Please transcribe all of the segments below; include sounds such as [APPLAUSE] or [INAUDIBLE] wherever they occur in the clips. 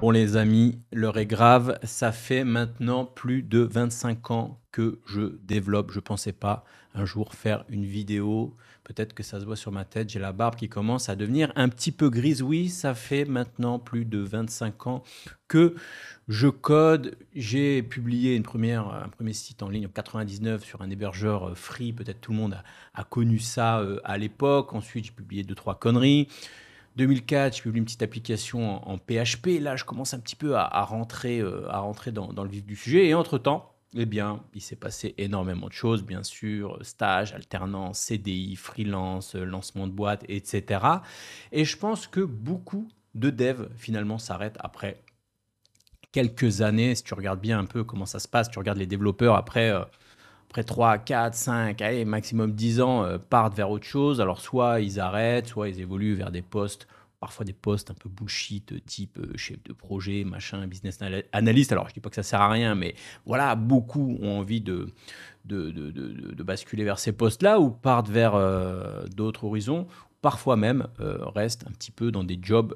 Bon les amis, l'heure est grave, ça fait maintenant plus de 25 ans que je développe, je ne pensais pas un jour faire une vidéo, peut-être que ça se voit sur ma tête, j'ai la barbe qui commence à devenir un petit peu grise, oui, ça fait maintenant plus de 25 ans que je code, j'ai publié une première, un premier site en ligne en 99 sur un hébergeur euh, free, peut-être tout le monde a, connu ça euh, à l'époque, ensuite j'ai publié deux trois conneries, 2004, je publie une petite application en, PHP. Là, je commence un petit peu à, rentrer, à rentrer euh, dans, le vif du sujet. Et entre-temps, eh bien, il s'est passé énormément de choses, bien sûr, euh, stage, alternance, CDI, freelance, euh, lancement de boîte, etc. Et je pense que beaucoup de devs, finalement, s'arrêtent après quelques années. Si tu regardes bien un peu comment ça se passe, tu regardes les développeurs après après 3, 4, 5, maximum 10 ans, euh, partent vers autre chose. Alors, soit ils arrêtent, soit ils évoluent vers des postes, parfois des postes un peu bullshit, euh, type euh, chef de projet, machin, business analyst. Alors, je dis pas que ça sert à rien, mais voilà, beaucoup ont envie de, de, basculer vers ces postes-là ou partent vers d'autres horizons. Parfois même restent un petit peu dans des jobs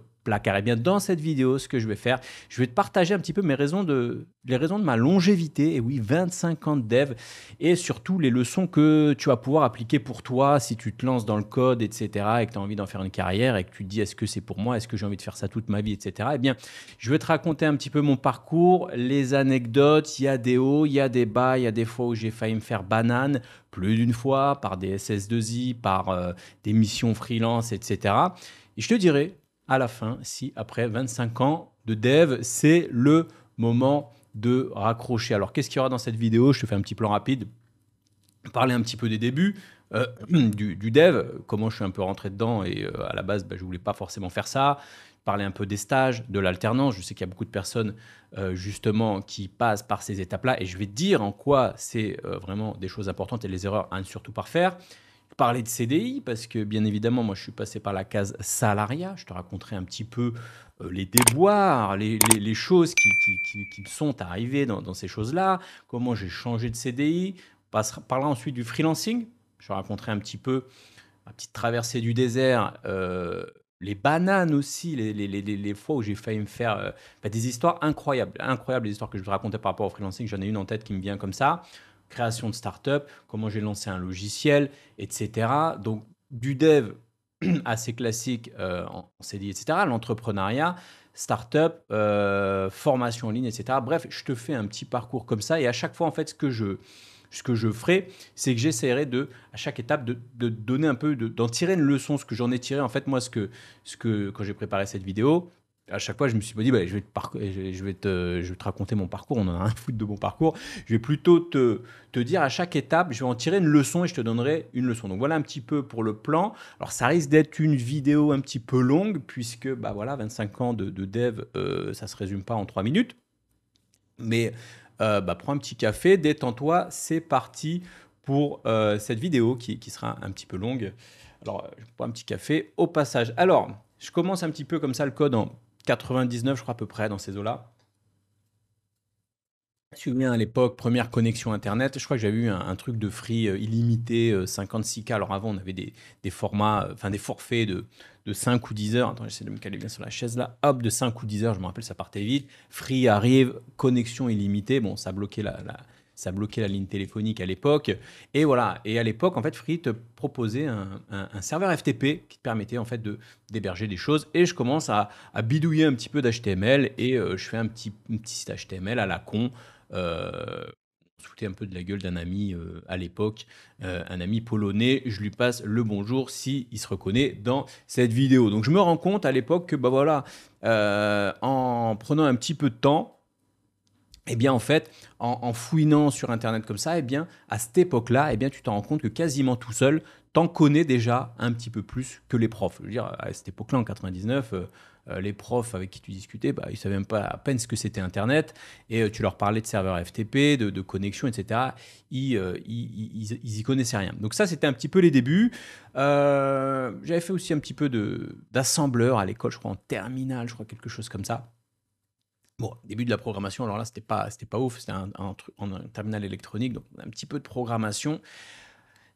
et bien Dans cette vidéo, ce que je vais faire, je vais te partager un petit peu mes raisons de, les raisons de ma longévité, et oui, 25 ans de dev, et surtout les leçons que tu vas pouvoir appliquer pour toi si tu te lances dans le code, etc., et que tu as envie d'en faire une carrière, et que tu te dis est-ce que c'est pour moi, est-ce que j'ai envie de faire ça toute ma vie, etc. Eh bien, je vais te raconter un petit peu mon parcours, les anecdotes, il y a des hauts, il y a des bas, il y a des fois où j'ai failli me faire banane, plus d'une fois, par des SS2I, par euh, des missions freelance, etc. Et je te dirai à la fin si après 25 ans de dev, c'est le moment de raccrocher. Alors qu'est-ce qu'il y aura dans cette vidéo Je te fais un petit plan rapide. Parler un petit peu des débuts. Euh, [CLEARS THROAT] du, dev, comment je suis un peu rentré dedans et euh, à la base je bah, je voulais pas forcément faire ça, parler un peu des stages, de l'alternance, je sais qu'il y a beaucoup de personnes euh, justement qui passent par ces étapes-là et je vais te dire en quoi c'est vraiment des choses importantes et les erreurs à ne surtout pas faire parler de CDI parce que bien évidemment moi je suis passé par la case salariat, je te raconterai un petit peu euh, les déboires, les, choses qui, qui, me sont arrivées dans, ces choses-là, comment j'ai changé de CDI, on parlera ensuite du freelancing, je te raconterai un petit peu ma petite traversée du désert, euh, les bananes aussi, les, les fois où j'ai failli me faire euh, bah, des histoires incroyables, incroyables les histoires que je te racontais par rapport au freelancing, j'en ai une en tête qui me vient comme ça création de start-up, comment j'ai lancé un logiciel, etc. Donc, du dev [CLEARS THROAT] assez classique euh, en CDI, etc., l'entrepreneuriat, start-up, euh, formation en ligne, etc. Bref, je te fais un petit parcours comme ça et à chaque fois, en fait, ce que je, ce que je ferai, c'est que j'essaierai de, à chaque étape, de, donner un peu, d'en tirer une leçon, ce que j'en ai tiré. En fait, moi, ce que, ce que quand j'ai préparé cette vidéo, à chaque fois, je me suis pas dit, je, vais te raconter mon parcours, on en a un foot de mon parcours. Je vais plutôt te, dire à chaque étape, je vais en tirer une leçon et je te donnerai une leçon. Donc voilà un petit peu pour le plan. Alors ça risque d'être une vidéo un petit peu longue, puisque bah, voilà, 25 ans de, dev, euh, ça se résume pas en 3 minutes. Mais euh, bah, prends un petit café, détends-toi, c'est parti pour euh, cette vidéo qui, qui, sera un petit peu longue. Alors, je prends un petit café au passage. Alors, je commence un petit peu comme ça le code en 99, je crois à peu près, dans ces eaux-là. Je me souviens à l'époque, première connexion Internet, je crois que j'avais eu un, truc de free euh, illimité, 56K. Euh, Alors avant, on avait des, formats, euh, enfin des forfaits de, de 5 ou 10 heures. Attends, j'essaie de me caler bien sur la chaise là. Hop, de 5 ou 10 heures, je me rappelle, ça partait vite. Free arrive, connexion illimitée. Bon, ça bloquait la, la, ça bloquait la ligne téléphonique à l'époque. Et voilà. Et à l'époque, en fait, Free te proposait un, serveur FTP qui te permettait en fait de d'héberger des choses. Et je commence à, bidouiller un petit peu d'HTML et euh, je fais un petit, petit site HTML à la con. Euh, un peu de la gueule d'un ami euh, à l'époque, euh, un ami polonais. Je lui passe le bonjour si il se reconnaît dans cette vidéo. Donc je me rends compte à l'époque que bah voilà, en prenant un petit peu de temps, eh bien, en fait, en, fouinant sur Internet comme ça, eh bien, à cette époque-là, eh bien, tu t'en rends compte que quasiment tout seul, t'en connais déjà un petit peu plus que les profs. Je veux dire, à cette époque-là, en 99, euh, euh, les profs avec qui tu discutais, ils bah, ils savaient même pas à peine ce que c'était Internet, et euh, tu leur parlais de serveurs FTP, de, de connexion, etc. Ils, n'y ils, ils, ils, y connaissaient rien. Donc ça, c'était un petit peu les débuts. J'avais fait aussi un petit peu d'assembleur à l'école, je crois en terminale, je crois quelque chose comme ça. Bon, début de la programmation, alors là, c'était pas, c'était pas ouf, c'était un, un, en terminal électronique, donc un petit peu de programmation.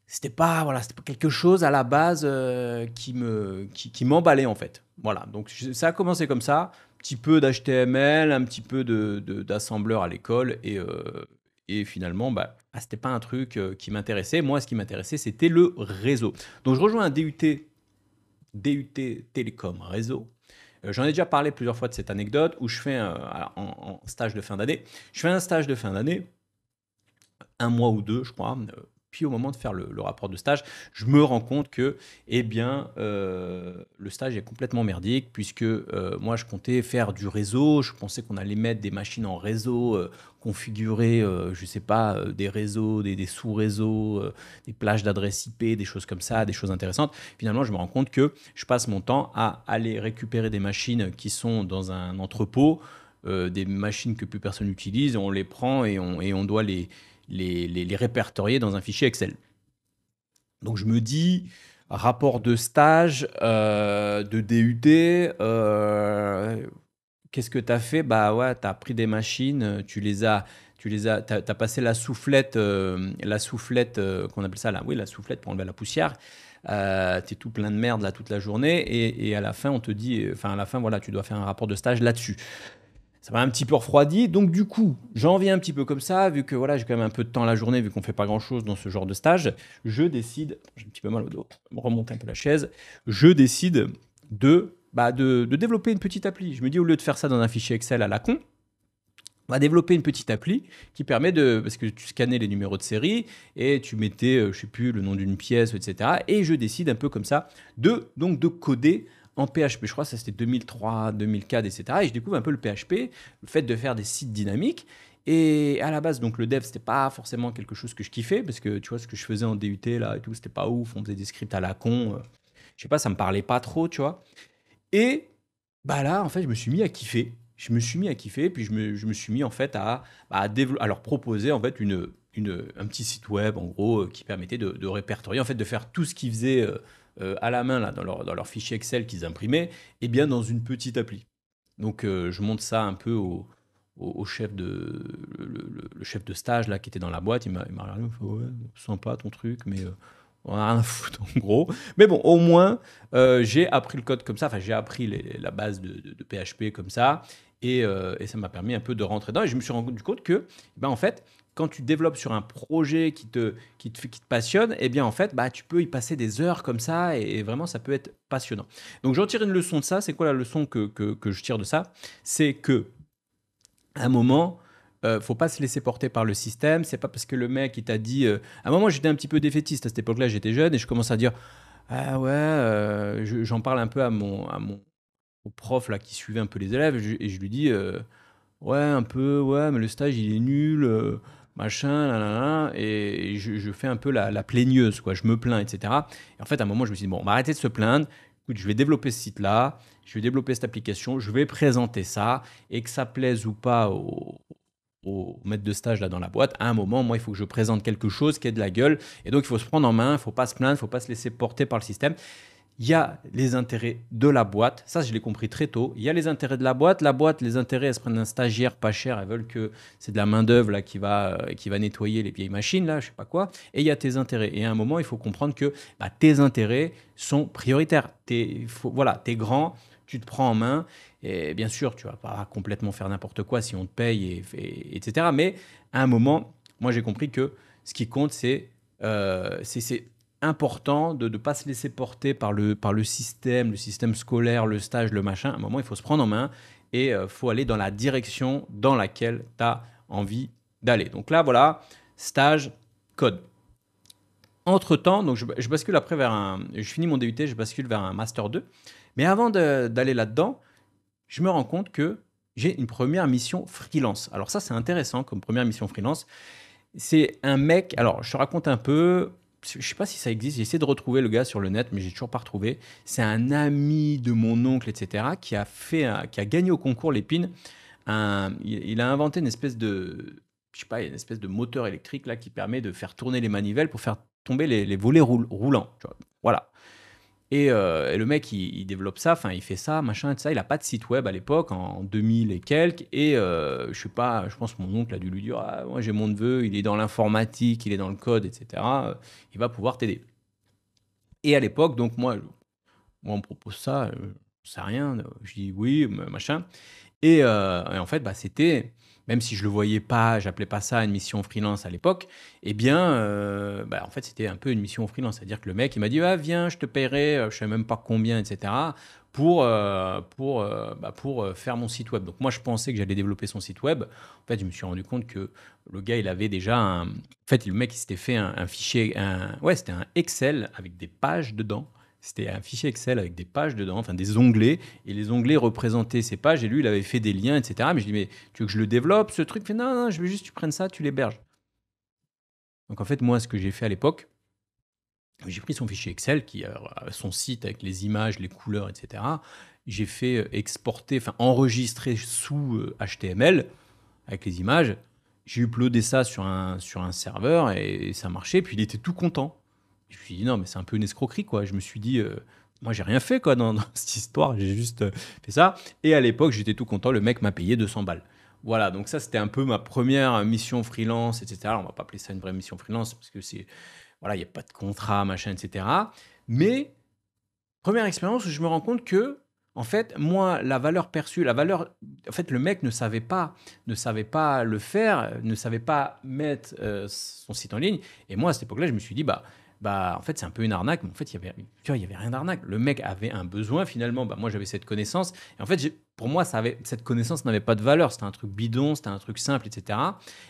C'était pas, voilà, c'était quelque chose à la base euh, qui, me, qui, m'emballait en fait. Voilà, donc ça a commencé comme ça, un petit peu d'HTML, un petit peu de, d'assembleur à l'école, et, euh, et finalement, bah, ah, c'était pas un truc euh, qui m'intéressait. Moi, ce qui m'intéressait, c'était le réseau. Donc je rejoins un DUT, DUT Télécom Réseau, euh, j'en ai déjà parlé plusieurs fois de cette anecdote où je fais un, stage de fin d'année. Je fais un stage de fin d'année, un mois ou deux, je crois. Euh, puis au moment de faire le, rapport de stage, je me rends compte que, eh bien, euh, le stage est complètement merdique puisque moi je comptais faire du réseau, je pensais qu'on allait mettre des machines en réseau, configurer, euh, je ne sais pas, euh, des réseaux, des, sous-réseaux, euh, des plages d'adresses IP, des choses comme ça, des choses intéressantes. Finalement, je me rends compte que je passe mon temps à aller récupérer des machines qui sont dans un entrepôt, des machines que plus personne n'utilise, on les prend et on, et on doit les, les, les, répertorier dans un fichier Excel. Donc je me dis, rapport de stage, de DUT, Qu'est-ce que tu as fait Bah ouais, tu as pris des machines, euh, tu les as tu les as, as, passé la soufflette, euh, la soufflette euh, qu'on appelle ça là, oui, la soufflette pour enlever la poussière. tu es tout plein de merde là toute la journée et, à la fin on te dit, enfin à la fin voilà, tu dois faire un rapport de stage là-dessus. Ça m'a un petit peu refroidi, donc du coup j'en viens un petit peu comme ça, vu que voilà j'ai quand même un peu de temps la journée, vu qu'on fait pas grand-chose dans ce genre de stage, je décide, j'ai un petit peu mal au dos, remonter un peu la chaise, je décide de bah, de, développer une petite appli. Je me dis, au lieu de faire ça dans un fichier Excel à la con, on va développer une petite appli qui permet de... Parce que tu scannais les numéros de série et tu mettais, euh, je ne sais plus, le nom d'une pièce, etc. Et je décide un peu comme ça de, donc de coder en PHP. Je crois que ça c'était 2003, 2004, etc. Et je découvre un peu le PHP, le fait de faire des sites dynamiques. Et à la base, donc le dev, c'était pas forcément quelque chose que je kiffais, parce que tu vois, ce que je faisais en DUT là et tout, c'était pas ouf, on faisait des scripts à la con. Euh, je sais pas, ça me parlait pas trop, tu vois. Et bah là, en fait, je me suis mis à kiffer. Je me suis mis à kiffer, puis je me, je me suis mis en fait à, bah, leur proposer en fait une, une, un petit site web en gros euh, qui permettait de, répertorier, en fait, de faire tout ce qu'ils faisaient euh, euh, à la main là, dans, leur, dans fichier Excel qu'ils imprimaient, et eh bien dans une petite appli. Donc je monte ça un peu au, au, chef de le, chef de stage là qui était dans la boîte. Il m'a regardé, il m'a dit « ouais, sympa ton truc, mais on a rien à en gros. Mais bon, au moins, euh, j'ai appris le code comme ça, enfin j'ai appris la base de, PHP comme ça, euh, et, ça m'a permis un peu de rentrer dedans. Et je me suis rendu compte que, eh ben, en fait, quand tu développes sur un projet qui te, qui te, qui te passionne, eh bien en fait, bah, tu peux y passer des heures comme ça, et, et vraiment, ça peut être passionnant. Donc j'en tire une leçon de ça, c'est quoi la leçon que, que, que je tire de ça C'est que, à un moment, ne euh, faut pas se laisser porter par le système. C'est pas parce que le mec il t'a dit. Euh, à un moment, j'étais un petit peu défaitiste à cette époque-là. J'étais jeune et je commence à dire ah ouais, euh, j'en parle un peu à mon à mon au prof là qui suivait un peu les élèves et je, lui dis ouais un peu ouais mais le stage il est nul machin, là, là, là, et je, fais un peu la, la, plaigneuse, quoi. Je me plains, etc. Et en fait, à un moment, je me suis dit, bon, on va arrêter de se plaindre. je vais développer ce site-là, je vais développer cette application, je vais présenter ça, et que ça plaise ou pas aux, au maître de stage là dans la boîte, à un moment, moi, il faut que je présente quelque chose qui est de la gueule. Et donc, il faut se prendre en main, il faut pas se plaindre, il faut pas se laisser porter par le système. Il y a les intérêts de la boîte, ça je l'ai compris très tôt. Il y a les intérêts de la boîte, la boîte, les intérêts, elles se prennent un stagiaire pas cher, elles veulent que c'est de la main-d'œuvre là qui va, euh, qui va nettoyer les vieilles machines, là, je sais pas quoi. Et il y a tes intérêts. Et à un moment, il faut comprendre que bah, tes intérêts sont prioritaires. T'es, faut, voilà, t'es grand, tu te prends en main et bien sûr, tu vas pas complètement faire n'importe quoi si on te paye, et, etc. Mais à un moment, moi j'ai compris que ce qui compte, c'est euh, important de ne pas se laisser porter par le, par le système, le système scolaire, le stage, le machin. À un moment, il faut se prendre en main et il euh, faut aller dans la direction dans laquelle tu as envie d'aller. Donc là, voilà, stage, code. Entre-temps, donc je, bascule après vers un... Je finis mon DUT, je bascule vers un Master 2. Mais avant d'aller là-dedans, je me rends compte que j'ai une première mission freelance. Alors ça, c'est intéressant comme première mission freelance. C'est un mec, alors je te raconte un peu, je ne sais pas si ça existe, j'ai essayé de retrouver le gars sur le net, mais j'ai toujours pas retrouvé. C'est un ami de mon oncle, etc., qui a, fait, qui a gagné au concours l'épine. il a inventé une espèce de, pas, une espèce de moteur électrique là qui permet de faire tourner les manivelles pour faire tomber les, volets roulants. Voilà. Euh, et, le mec, il, développe ça, enfin, il fait ça, machin, et ça. Il n'a pas de site web à l'époque, en, 2000 et quelques. Et euh, je sais pas, je pense mon oncle a dû lui dire ah, Moi, j'ai mon neveu, il est dans l'informatique, il est dans le code, etc. Euh, il va pouvoir t'aider. Et à l'époque, donc, moi, on me propose ça, je euh, rien. Je dis Oui, machin. Et, et en fait, bah, c'était même si je le voyais pas, j'appelais pas ça une mission freelance à l'époque, eh bien, euh, bah, en fait, c'était un peu une mission freelance. C'est-à-dire que le mec, il m'a dit, ah, viens, je te paierai, euh, je sais même pas combien, etc., pour, euh, pour, bah, pour faire mon site web. Donc, moi, je pensais que j'allais développer son site web. En fait, je me suis rendu compte que le gars, il avait déjà un. En fait, le mec, il s'était fait un, fichier. Un... Ouais, c'était un Excel avec des pages dedans c'était un fichier Excel avec des pages dedans, enfin des onglets, et les onglets représentaient ces pages, et lui, il avait fait des liens, etc. Mais je lui dis, mais tu veux que je le développe, ce truc fait, non, non, je veux juste que tu prennes ça, tu l'héberges. Donc en fait, moi, ce que j'ai fait à l'époque, j'ai pris son fichier Excel, qui euh, son site avec les images, les couleurs, etc. J'ai fait euh, exporter, enfin enregistrer sous HTML euh, avec les images. J'ai uploadé ça sur un, sur un serveur et ça marchait. Puis il était tout content. Je me suis dit, non, mais c'est un peu une escroquerie, quoi. Je me suis dit, euh, moi, j'ai rien fait, quoi, dans, cette histoire. J'ai juste euh, fait ça. Et à l'époque, j'étais tout content. Le mec m'a payé 200 balles. Voilà, donc ça, c'était un peu ma première mission freelance, etc. On on va pas appeler ça une vraie mission freelance parce que c'est. Voilà, il n'y a pas de contrat, machin, etc. Mais, première expérience où je me rends compte que en fait, moi, la valeur perçue, la valeur, en fait, le mec ne savait pas, ne savait pas le faire, ne savait pas mettre euh, son site en ligne. Et moi, à cette époque-là, je me suis dit, bah, bah en fait c'est un peu une arnaque, mais en fait il y avait, il y avait rien d'arnaque. Le mec avait un besoin finalement, bah moi j'avais cette connaissance, et en fait pour moi ça avait, cette connaissance n'avait pas de valeur, c'était un truc bidon, c'était un truc simple, etc.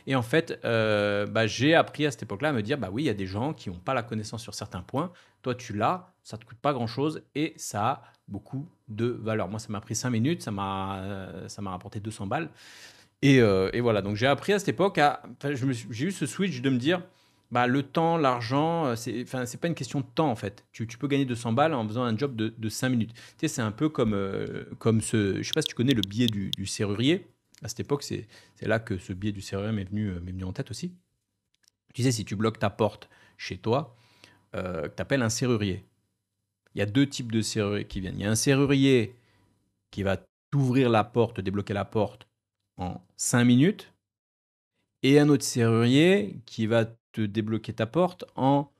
Et en fait euh, bah, j'ai appris à cette époque-là à me dire, bah oui il y a des gens qui n'ont pas la connaissance sur certains points, toi tu l'as, ça te coûte pas grand-chose, et ça a beaucoup de valeur. Moi ça m'a pris cinq minutes, ça m'a euh, m'a rapporté 200 balles. Et, euh, et, voilà, donc j'ai appris à cette époque, j'ai eu ce switch de me dire, bah, le temps, l'argent, euh, c'est n'est pas une question de temps en fait. Tu, tu, peux gagner 200 balles en faisant un job de, de 5 minutes. Tu sais, c'est un peu comme, euh, comme ce. Je sais pas si tu connais le biais du, du serrurier. À cette époque, c'est là que ce biais du serrurier m'est venu, euh, venu en tête aussi. Tu sais, si tu bloques ta porte chez toi, tu appelles un serrurier. Il y a deux types de serruriers qui viennent. Il y a un serrurier qui va t'ouvrir la porte, débloquer la porte en 5 minutes. Et un autre serrurier qui va débloquer ta porte en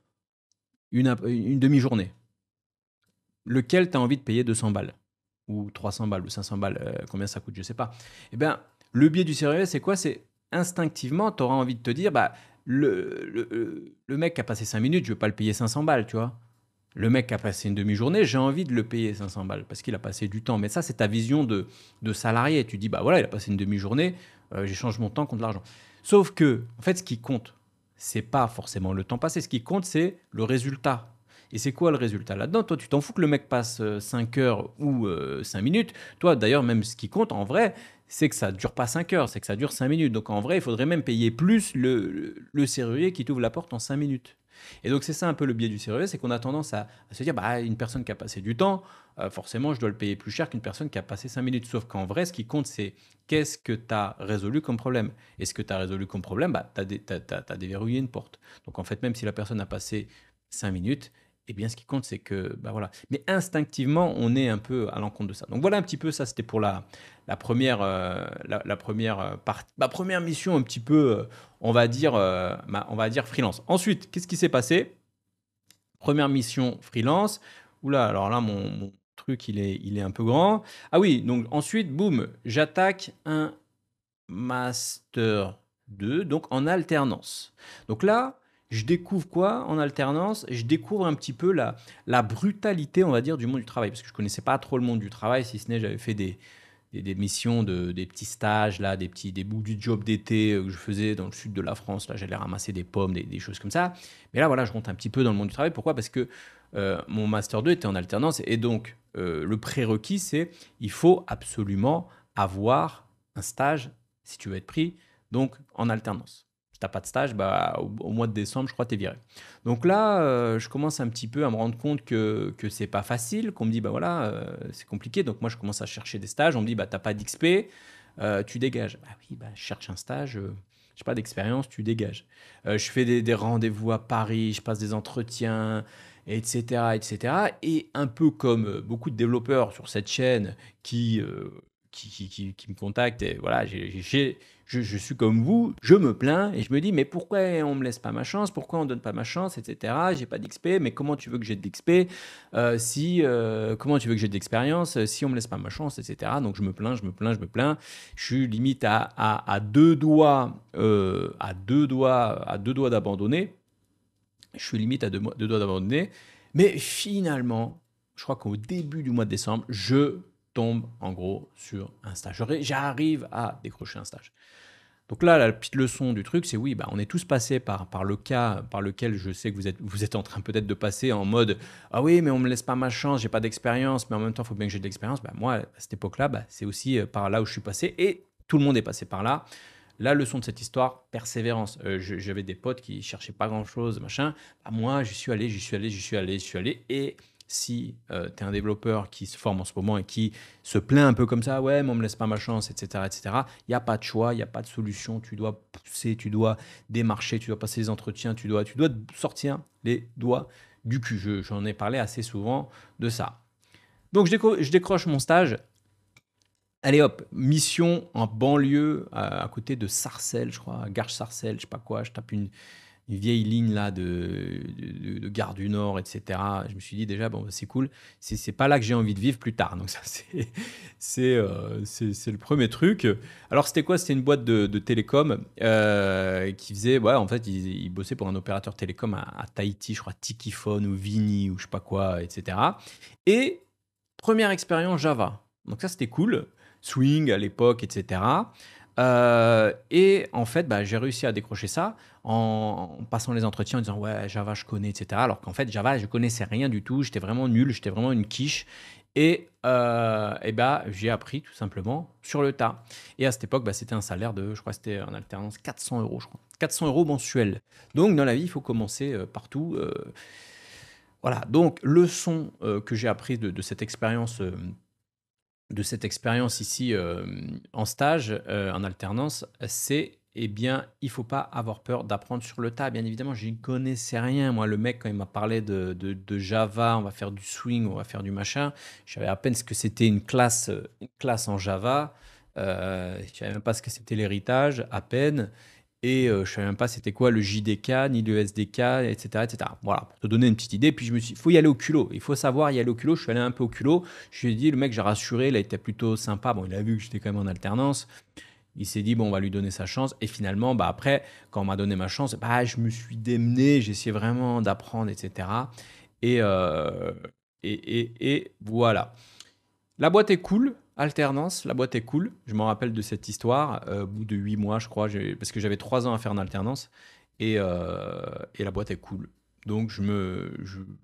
une, demi-journée, lequel tu as envie de payer 200 balles, ou 300 balles, ou 500 balles, euh, combien ça coûte, je sais pas. Eh bien, le biais du sérieux, c'est quoi C'est instinctivement, tu auras envie de te dire, bah, le, le, mec qui a passé 5 minutes, je ne vais pas le payer 500 balles, tu vois. Le mec qui a passé une demi-journée, j'ai envie de le payer 500 balles parce qu'il a passé du temps. Mais ça, c'est ta vision de, de salarié. Tu dis, bah voilà, il a passé une demi-journée, euh, j'échange mon temps contre l'argent. Sauf que, en fait, ce qui compte, c'est pas forcément le temps passé. Ce qui compte, c'est le résultat. Et c'est quoi le résultat là-dedans Toi, tu t'en fous que le mec passe 5 euh, heures ou 5 euh, minutes. Toi, d'ailleurs, même ce qui compte en vrai, c'est que ça dure pas 5 heures, c'est que ça dure 5 minutes. Donc en vrai, il faudrait même payer plus le, le serrurier qui t'ouvre la porte en 5 minutes. Et donc c'est ça un peu le biais du CRV, e c'est qu'on a tendance à, se dire, bah, une personne qui a passé du temps, euh, forcément je dois le payer plus cher qu'une personne qui a passé 5 minutes. Sauf qu'en vrai, ce qui compte, c'est qu'est-ce que tu as résolu comme problème. Et ce que tu as résolu comme problème, bah, tu as, as déverrouillé une porte. Donc en fait, même si la personne a passé 5 minutes, eh bien, ce qui compte, c'est que, bah voilà. Mais instinctivement, on est un peu à l'encontre de ça. Donc voilà un petit peu ça. C'était pour la, la première, euh, la, première euh, partie, ma première mission un petit peu, euh, on va dire, on va dire freelance. Ensuite, qu'est-ce qui s'est passé Première mission freelance. Oula, alors là, mon, truc, il est, il est un peu grand. Ah oui, donc ensuite, boum, j'attaque un master 2, donc en alternance. Donc là, je découvre quoi en alternance Je découvre un petit peu la, la brutalité, on va dire, du monde du travail. Parce que je ne connaissais pas trop le monde du travail, si ce n'est j'avais fait des, des, missions, de, des petits stages, là, des, petits, des bouts du job d'été euh, que je faisais dans le sud de la France. Là, j'allais ramasser des pommes, des, des, choses comme ça. Mais là, voilà, je rentre un petit peu dans le monde du travail. Pourquoi Parce que euh, mon Master 2 était en alternance. Et donc, euh, le prérequis, c'est il faut absolument avoir un stage si tu veux être pris, donc en alternance t'as pas de stage, bah, au, mois de décembre, je crois, t'es viré. Donc là, euh, je commence un petit peu à me rendre compte que, que c'est pas facile, qu'on me dit, bah voilà, euh, c'est compliqué. Donc moi, je commence à chercher des stages. On me dit, bah t'as pas d'XP, euh, tu dégages. Bah oui, bah, je cherche un stage j'ai pas d'expérience, tu dégages. je fais des, des rendez-vous à Paris, je passe des entretiens, etc., etc. Et un peu comme beaucoup de développeurs sur cette chaîne qui, qui, qui, qui, qui, me contactent, et voilà, j'ai je, suis comme vous, je me plains et je me dis mais pourquoi on me laisse pas ma chance, pourquoi on donne pas ma chance, etc. J'ai pas d'XP, mais comment tu veux que j'ai de l'XP euh, si euh, comment tu veux que j'ai de l'expérience euh, si on me laisse pas ma chance, etc. Donc je me plains, je me plains, je me plains. Je suis limite à, à, deux doigts, à deux doigts, à deux doigts d'abandonner. Je suis limite à deux doigts d'abandonner. Mais finalement, je crois qu'au début du mois de décembre, je tombe en gros sur un stage. J'arrive à décrocher un stage. Donc là, la petite leçon du truc, c'est oui, bah, on est tous passés par, par le cas par lequel je sais que vous êtes, vous êtes en train peut-être de passer en mode Ah oui, mais on me laisse pas ma chance, j'ai pas d'expérience, mais en même temps, il faut bien que j'ai de l'expérience. Bah, moi, à cette époque-là, bah, c'est aussi euh, par là où je suis passé et tout le monde est passé par là. La leçon de cette histoire, persévérance. Euh, j'avais des potes qui cherchaient pas grand-chose, machin. Bah, moi, je suis allé, j'y suis allé, j'y suis allé, j'y suis allé et si euh, tu es un développeur qui se forme en ce moment et qui se plaint un peu comme ça, ouais, mais on me laisse pas ma chance, etc., etc., il n'y a pas de choix, il n'y a pas de solution, tu dois pousser, tu dois démarcher, tu dois passer les entretiens, tu dois, tu dois sortir les doigts du cul. J'en ai parlé assez souvent de ça. Donc je, décroche mon stage. Allez hop, mission en banlieue, à, côté de Sarcelles, je crois, garche sarcelles je sais pas quoi, je tape une, une vieille ligne là de, de, Gare du Nord, etc. Je me suis dit déjà, bon, bah, c'est cool, c'est pas là que j'ai envie de vivre plus tard. Donc, ça, [LAUGHS] euh, c'est c'est le premier truc. Alors, c'était quoi C'était une boîte de, télécom euh, qui faisait, ouais, en fait, ils, bossaient pour un opérateur télécom à, Tahiti, je crois, tikiphone ou Vini ou je sais pas quoi, etc. Et première expérience Java. Donc, ça, c'était cool. Swing à l'époque, etc. Euh, et en fait, bah, j'ai réussi à décrocher ça en, passant les entretiens en disant ouais Java je connais etc. Alors qu'en fait Java je connaissais rien du tout, j'étais vraiment nul, j'étais vraiment une quiche. Et, euh, et bah, j'ai appris tout simplement sur le tas. Et à cette époque, bah, c'était un salaire de, je crois, c'était en alternance 400 euros, je crois, 400 euros mensuels. Donc dans la vie, il faut commencer euh, partout. voilà. Donc leçon que j'ai apprise de, de, cette expérience de cette expérience ici euh, en stage, euh, en alternance, c'est eh bien, il faut pas avoir peur d'apprendre sur le tas. Bien évidemment, je n'y connaissais rien. Moi, le mec, quand il m'a parlé de, Java, on va faire du swing, on va faire du machin, je savais à peine ce que c'était une classe, classe en Java. Euh, je ne savais même pas ce que c'était l'héritage, à peine. Et euh, je ne savais même pas c'était quoi le JDK, ni le SDK, etc. etc. Voilà, pour te donner une petite idée. Puis je me suis il faut y aller au culot. Il faut savoir y aller au culot. Je suis allé un peu au culot. Je lui ai dit, le mec, j'ai rassuré, il était plutôt sympa. Bon, il a vu que j'étais quand même en alternance. Il s'est dit, bon, on va lui donner sa chance. Et finalement, bah, après, quand on m'a donné ma chance, bah, je me suis démené, essayé vraiment d'apprendre, etc. Et, euh, et, et, et voilà. La boîte est cool. Alternance, la boîte est cool. Je m'en rappelle de cette histoire. Euh, au bout de 8 mois, je crois, parce que j'avais 3 ans à faire en alternance. Euh, et, la boîte est cool. Donc, je me.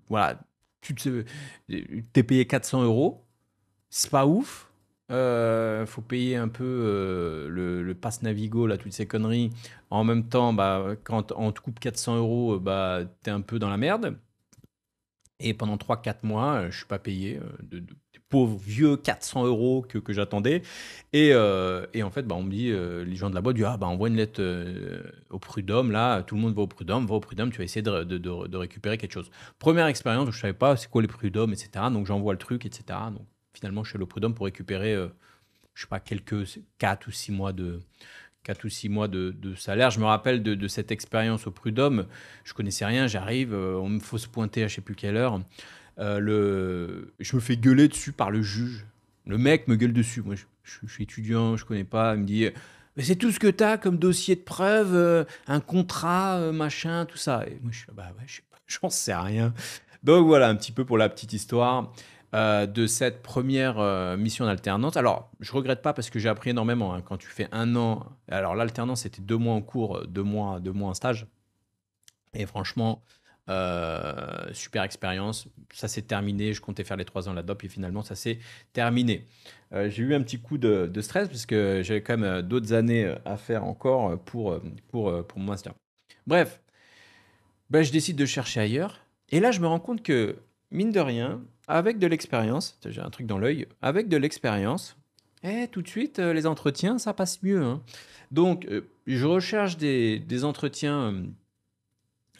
voilà. Tu t'es payé 400 euros. C'est pas ouf. Euh, faut payer un peu le, pass Navigo, là, toutes ces conneries. En même temps, bah, quand on te coupe 400 euros, bah, t'es un peu dans la merde. Et pendant 3-4 mois, je suis pas payé de, pauvre vieux 400 euros que, que j'attendais. Et, euh, et, en fait, bah, on me dit, euh, les gens de la boîte disent Ah, bah, envoie une lettre euh, au prud'homme, là, tout le monde va au prud'homme, va au prud'homme, tu vas essayer de, de, de, récupérer quelque chose. Première expérience, je ne savais pas c'est quoi les prud'hommes, etc. Donc j'envoie le truc, etc. Donc finalement, je suis allé au prud'homme pour récupérer, je sais pas, quelques 4 ou 6 mois de, 4 ou 6 mois de, de, salaire. Je me rappelle de, de cette expérience au Prud'homme. Je connaissais rien, j'arrive, on me faut se pointer à je sais plus quelle heure. Euh, le... Je me fais gueuler dessus par le juge. Le mec me gueule dessus. Moi, je, suis étudiant, je connais pas. Il me dit Mais c'est tout ce que tu as comme dossier de preuve, euh, un contrat, euh, machin, tout ça. Et moi, je suis Bah ouais, je sais [LAUGHS] rien. Donc voilà un petit peu pour la petite histoire. de cette première mission d'alternance. Alors, je regrette pas parce que j'ai appris énormément. Hein. quand tu fais un an, alors l'alternance c'était deux mois en cours, deux mois, deux mois en stage. Et franchement, euh, super expérience. Ça s'est terminé. Je comptais faire les trois ans la DOP et finalement, ça s'est terminé. Euh, j'ai eu un petit coup de, stress parce que j'avais quand même euh, d'autres années à faire encore pour, pour, pour mon Bref, ben, je décide de chercher ailleurs. Et là, je me rends compte que, mine de rien, avec de l'expérience, j'ai un truc dans l'œil, avec de l'expérience, et eh, tout de suite, les entretiens, ça passe mieux. Hein. Donc, je recherche des, des entretiens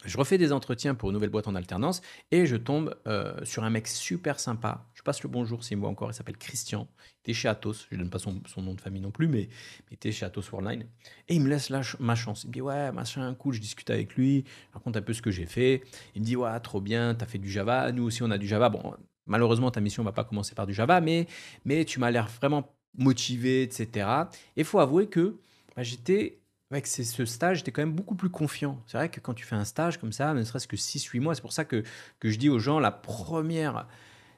je refais des entretiens pour une nouvelle boîte en alternance et je tombe euh, sur un mec super sympa. Je passe le bonjour, c'est moi encore, il s'appelle Christian. Il était chez Atos, je ne donne pas son, nom de famille non plus, mais, il était chez Atos Worldline. Et il me laisse là ma chance. Il me dit Ouais, machin, cool, je discute avec lui, je raconte un peu ce que j'ai fait. Il me dit Ouais, trop bien, tu as fait du Java, nous aussi on a du Java. Bon, malheureusement, ta mission ne va pas commencer par du Java, mais, mais tu m'as l'air vraiment motivé, etc. Et il faut avouer que bah, j'étais avec c'est ce stage, tu quand même beaucoup plus confiant. C'est vrai que quand tu fais un stage comme ça, ne serait-ce que 6-8 mois, c'est pour ça que, je dis aux gens, la première,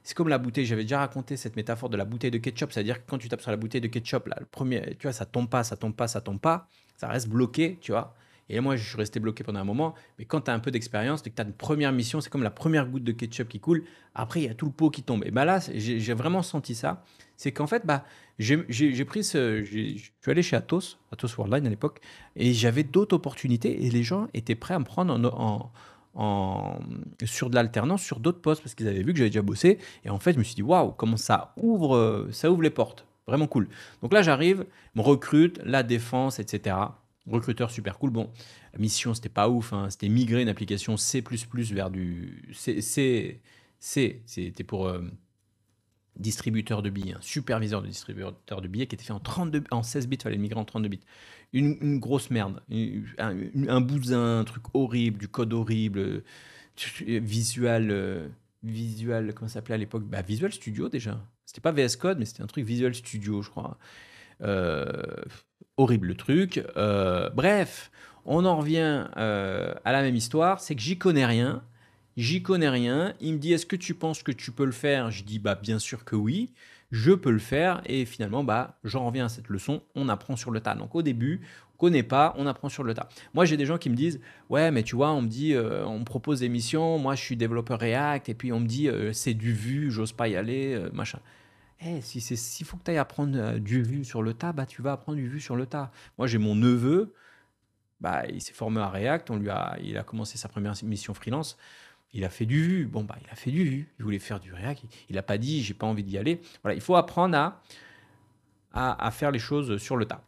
c'est comme la bouteille, j'avais déjà raconté cette métaphore de la bouteille de ketchup, c'est-à-dire que quand tu tapes sur la bouteille de ketchup, là, le tu vois, ça tombe pas, ça tombe pas, ça tombe pas, ça reste bloqué, tu vois. Et moi, je suis resté bloqué pendant un moment. Mais quand tu as un peu d'expérience, que tu as une première mission, c'est comme la première goutte de ketchup qui coule. Après, il y a tout le pot qui tombe. Et bah là, j'ai vraiment senti ça. C'est qu'en fait, bah, j'ai pris ce. Je suis allé chez Atos, Atos Worldline à l'époque, et j'avais d'autres opportunités. Et les gens étaient prêts à me prendre en, sur de l'alternance, sur d'autres postes, parce qu'ils avaient vu que j'avais déjà bossé. Et en fait, je me suis dit, waouh, comment ça ouvre, euh, ça ouvre les portes. Vraiment cool. Donc là, j'arrive, me recrute, la défense, etc recruteur super cool. Bon, la mission, c'était pas ouf. Hein. C'était migrer une application C++ vers du... C, C, c'était pour euh, distributeur de billets, superviseur de distributeur de billets qui était fait en, 32, en 16 bits. fallait migrer en 32 bits. Une, grosse merde. Un, bousin, un truc horrible, du code horrible, euh, visual... Euh, visual, comment ça s'appelait à l'époque bah, Visual Studio déjà. C'était pas VS Code, mais c'était un truc Visual Studio, je crois. Euh, horrible truc. Euh, bref, on en revient euh, à la même histoire, c'est que j'y connais rien. J'y connais rien. Il me dit Est-ce que tu penses que tu peux le faire Je dis Bah, bien sûr que oui, je peux le faire. Et finalement, bah, j'en reviens à cette leçon on apprend sur le tas. Donc, au début, on connaît pas, on apprend sur le tas. Moi, j'ai des gens qui me disent Ouais, mais tu vois, on me dit euh, On propose des missions, moi, je suis développeur React, et puis on me dit C'est du vu, j'ose pas y aller, machin. Eh, si c'est s'il faut que tu ailles apprendre euh, du vu sur le tas, bah tu vas apprendre du vu sur le tas. Moi, j'ai mon neveu, bah il s'est formé à React, on lui a il a commencé sa première mission freelance, il a fait du vu. Bon bah il a fait du vu, il voulait faire du React, il n'a pas dit j'ai pas envie d'y aller. Voilà, il faut apprendre à, à, faire les choses sur le tas.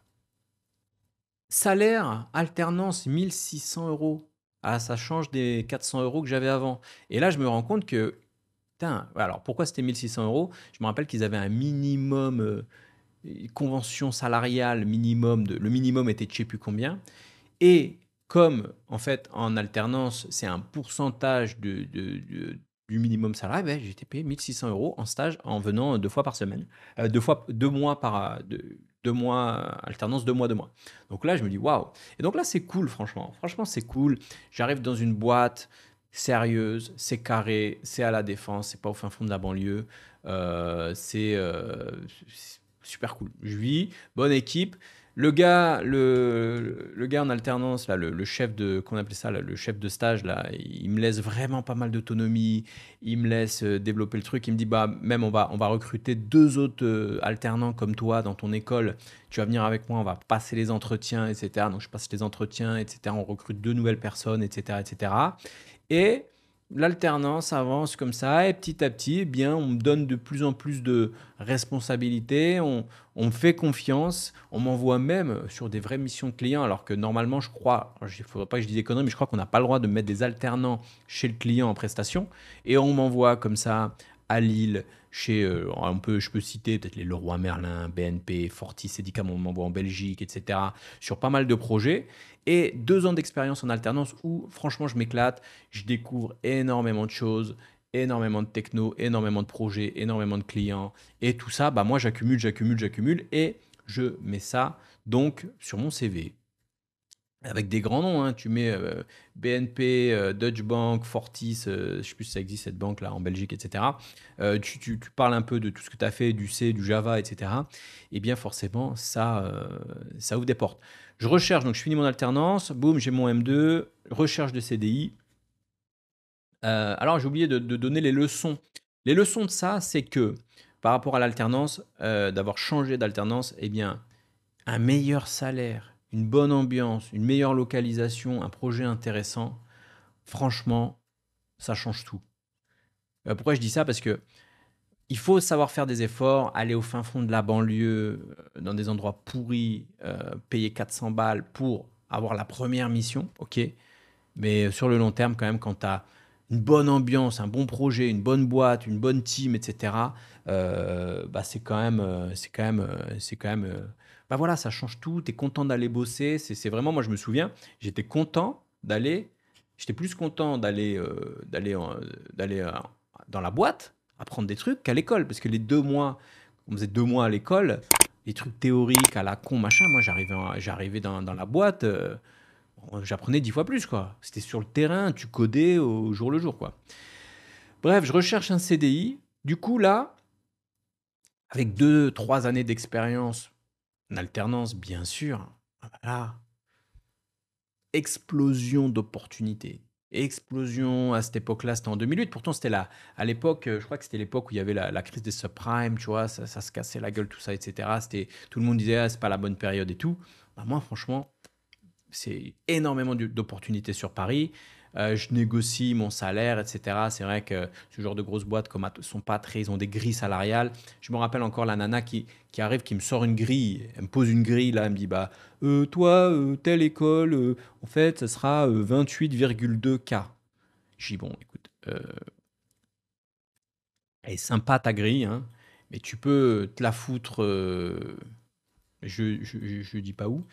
Salaire alternance 1600 euros. Ah, ça change des 400 euros que j'avais avant. Et là, je me rends compte que alors pourquoi c'était 1600 euros Je me rappelle qu'ils avaient un minimum, euh, convention salariale minimum, de, le minimum était je sais plus combien. Et comme en fait en alternance, c'est un pourcentage du minimum salarié, ben, j'étais payé 1600 euros en stage en venant deux fois par semaine, euh, deux fois, deux mois par deux, mois alternance, deux mois, deux mois. Donc là, je me dis waouh. Et donc là, c'est cool, franchement. Franchement, c'est cool. J'arrive dans une boîte, sérieuse, c'est carré, c'est à la défense, c'est pas au fin fond de la banlieue. Euh, euh, c'est super cool. je vis, bonne équipe. Le gars, le, gars en alternance, là, le, chef de, qu'on appelait ça, le chef de stage, là, il me laisse vraiment pas mal d'autonomie. Il me laisse euh, développer le truc. Il me dit, bah, même on va, on va recruter deux autres alternants comme toi dans ton école. Tu vas venir avec moi, on va passer les entretiens, etc. Donc je passe les entretiens, etc. On recrute deux nouvelles personnes, etc., etc. Et l'alternance avance comme ça et petit à petit, eh bien, on me donne de plus en plus de responsabilités, on, me fait confiance, on m'envoie même sur des vraies missions de clients alors que normalement, je crois, il ne faudrait pas que je dise des conneries, mais je crois qu'on n'a pas le droit de mettre des alternants chez le client en prestation et on m'envoie comme ça à Lille, chez, euh, on peut, je peux citer peut-être les Leroy Merlin, BNP, Fortis, Sédicam, on m'envoie en Belgique, etc., sur pas mal de projets et deux ans d'expérience en alternance où franchement je m'éclate, je découvre énormément de choses, énormément de techno, énormément de projets, énormément de clients et tout ça, bah moi j'accumule, j'accumule, j'accumule et je mets ça donc sur mon CV avec des grands noms. Hein. Tu mets euh, BNP, euh, Deutsche Bank, Fortis, euh, je ne sais plus si ça existe cette banque-là en Belgique, etc. Tu, parles un peu de tout ce que tu as fait, du C, du Java, etc. Et eh bien forcément, ça, ouvre des portes. Je recherche, donc je finis mon alternance, boum, j'ai mon M2, recherche de CDI. alors j'ai oublié de, de, donner les leçons. Les leçons de ça, c'est que par rapport à l'alternance, d'avoir changé d'alternance, eh bien, un meilleur salaire, une bonne ambiance, une meilleure localisation, un projet intéressant, franchement, ça change tout. Euh, pourquoi je dis ça Parce que il faut savoir faire des efforts, aller au fin fond de la banlieue, euh, dans des endroits pourris, euh, payer 400 balles pour avoir la première mission, ok. Mais sur le long terme, quand même, quand tu as une bonne ambiance, un bon projet, une bonne boîte, une bonne team, etc., bah, c'est quand même, c'est quand même, c'est quand même bah voilà, ça change tout, tu es content d'aller bosser. C'est vraiment, moi je me souviens, j'étais content d'aller, j'étais plus content d'aller euh, d'aller euh, dans la boîte, apprendre des trucs qu'à l'école. Parce que les deux mois, on faisait deux mois à l'école, les trucs théoriques à la con, machin, moi j'arrivais, j'arrivais dans, dans, la boîte, euh, j'apprenais dix fois plus, quoi. C'était sur le terrain, tu codais au jour le jour, quoi. Bref, je recherche un CDI. Du coup, là, avec deux, trois années d'expérience en alternance, bien sûr. Explosion d'opportunités. Explosion à cette époque-là, c'était en 2008. Pourtant, c'était là. À l'époque, euh, je crois que c'était l'époque où il y avait la, crise des subprimes, tu vois, ça, se cassait la gueule, tout ça, etc. C'était, tout le monde disait, ah, c'est pas la bonne période et tout. Bah, moi, franchement, c'est énormément d'opportunités sur Paris. Euh, je négocie mon salaire, etc. C'est vrai que ce genre de grosses boîtes comme sont pas très, ils ont des grilles salariales. Je me rappelle encore la nana qui, arrive, qui me sort une grille, elle me pose une grille, là, elle me dit, bah, euh, toi, euh, telle école, en fait, ça sera 28,2K. J'ai dis, bon, écoute, elle est sympa ta grille, hein, mais tu peux te la foutre, je, je, dis pas où.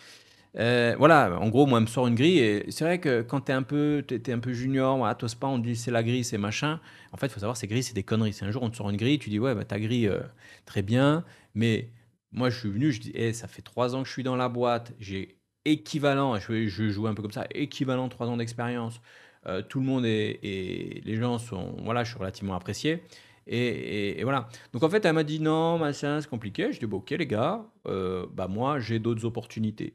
Euh, voilà, en gros, moi, elle me sort une grille. Et c'est vrai que quand tu es, un peu, es, un peu junior, voilà, pas, on dit c'est la grille, c'est machin. En fait, il faut savoir, c'est grilles, c'est des conneries. c'est un jour on te sort une grille, tu dis ouais, bah, ta grille, euh, très bien. Mais moi, je suis venu, je dis hey, eh, ça fait trois ans que je suis dans la boîte, j'ai équivalent, je, joue un peu comme ça, équivalent trois ans d'expérience. Euh, tout le monde et les gens sont, voilà, je suis relativement apprécié. Et, voilà. Donc en fait, elle m'a dit non, machin, c'est compliqué. Je dis bon, bah, ok les gars, bah moi j'ai d'autres opportunités.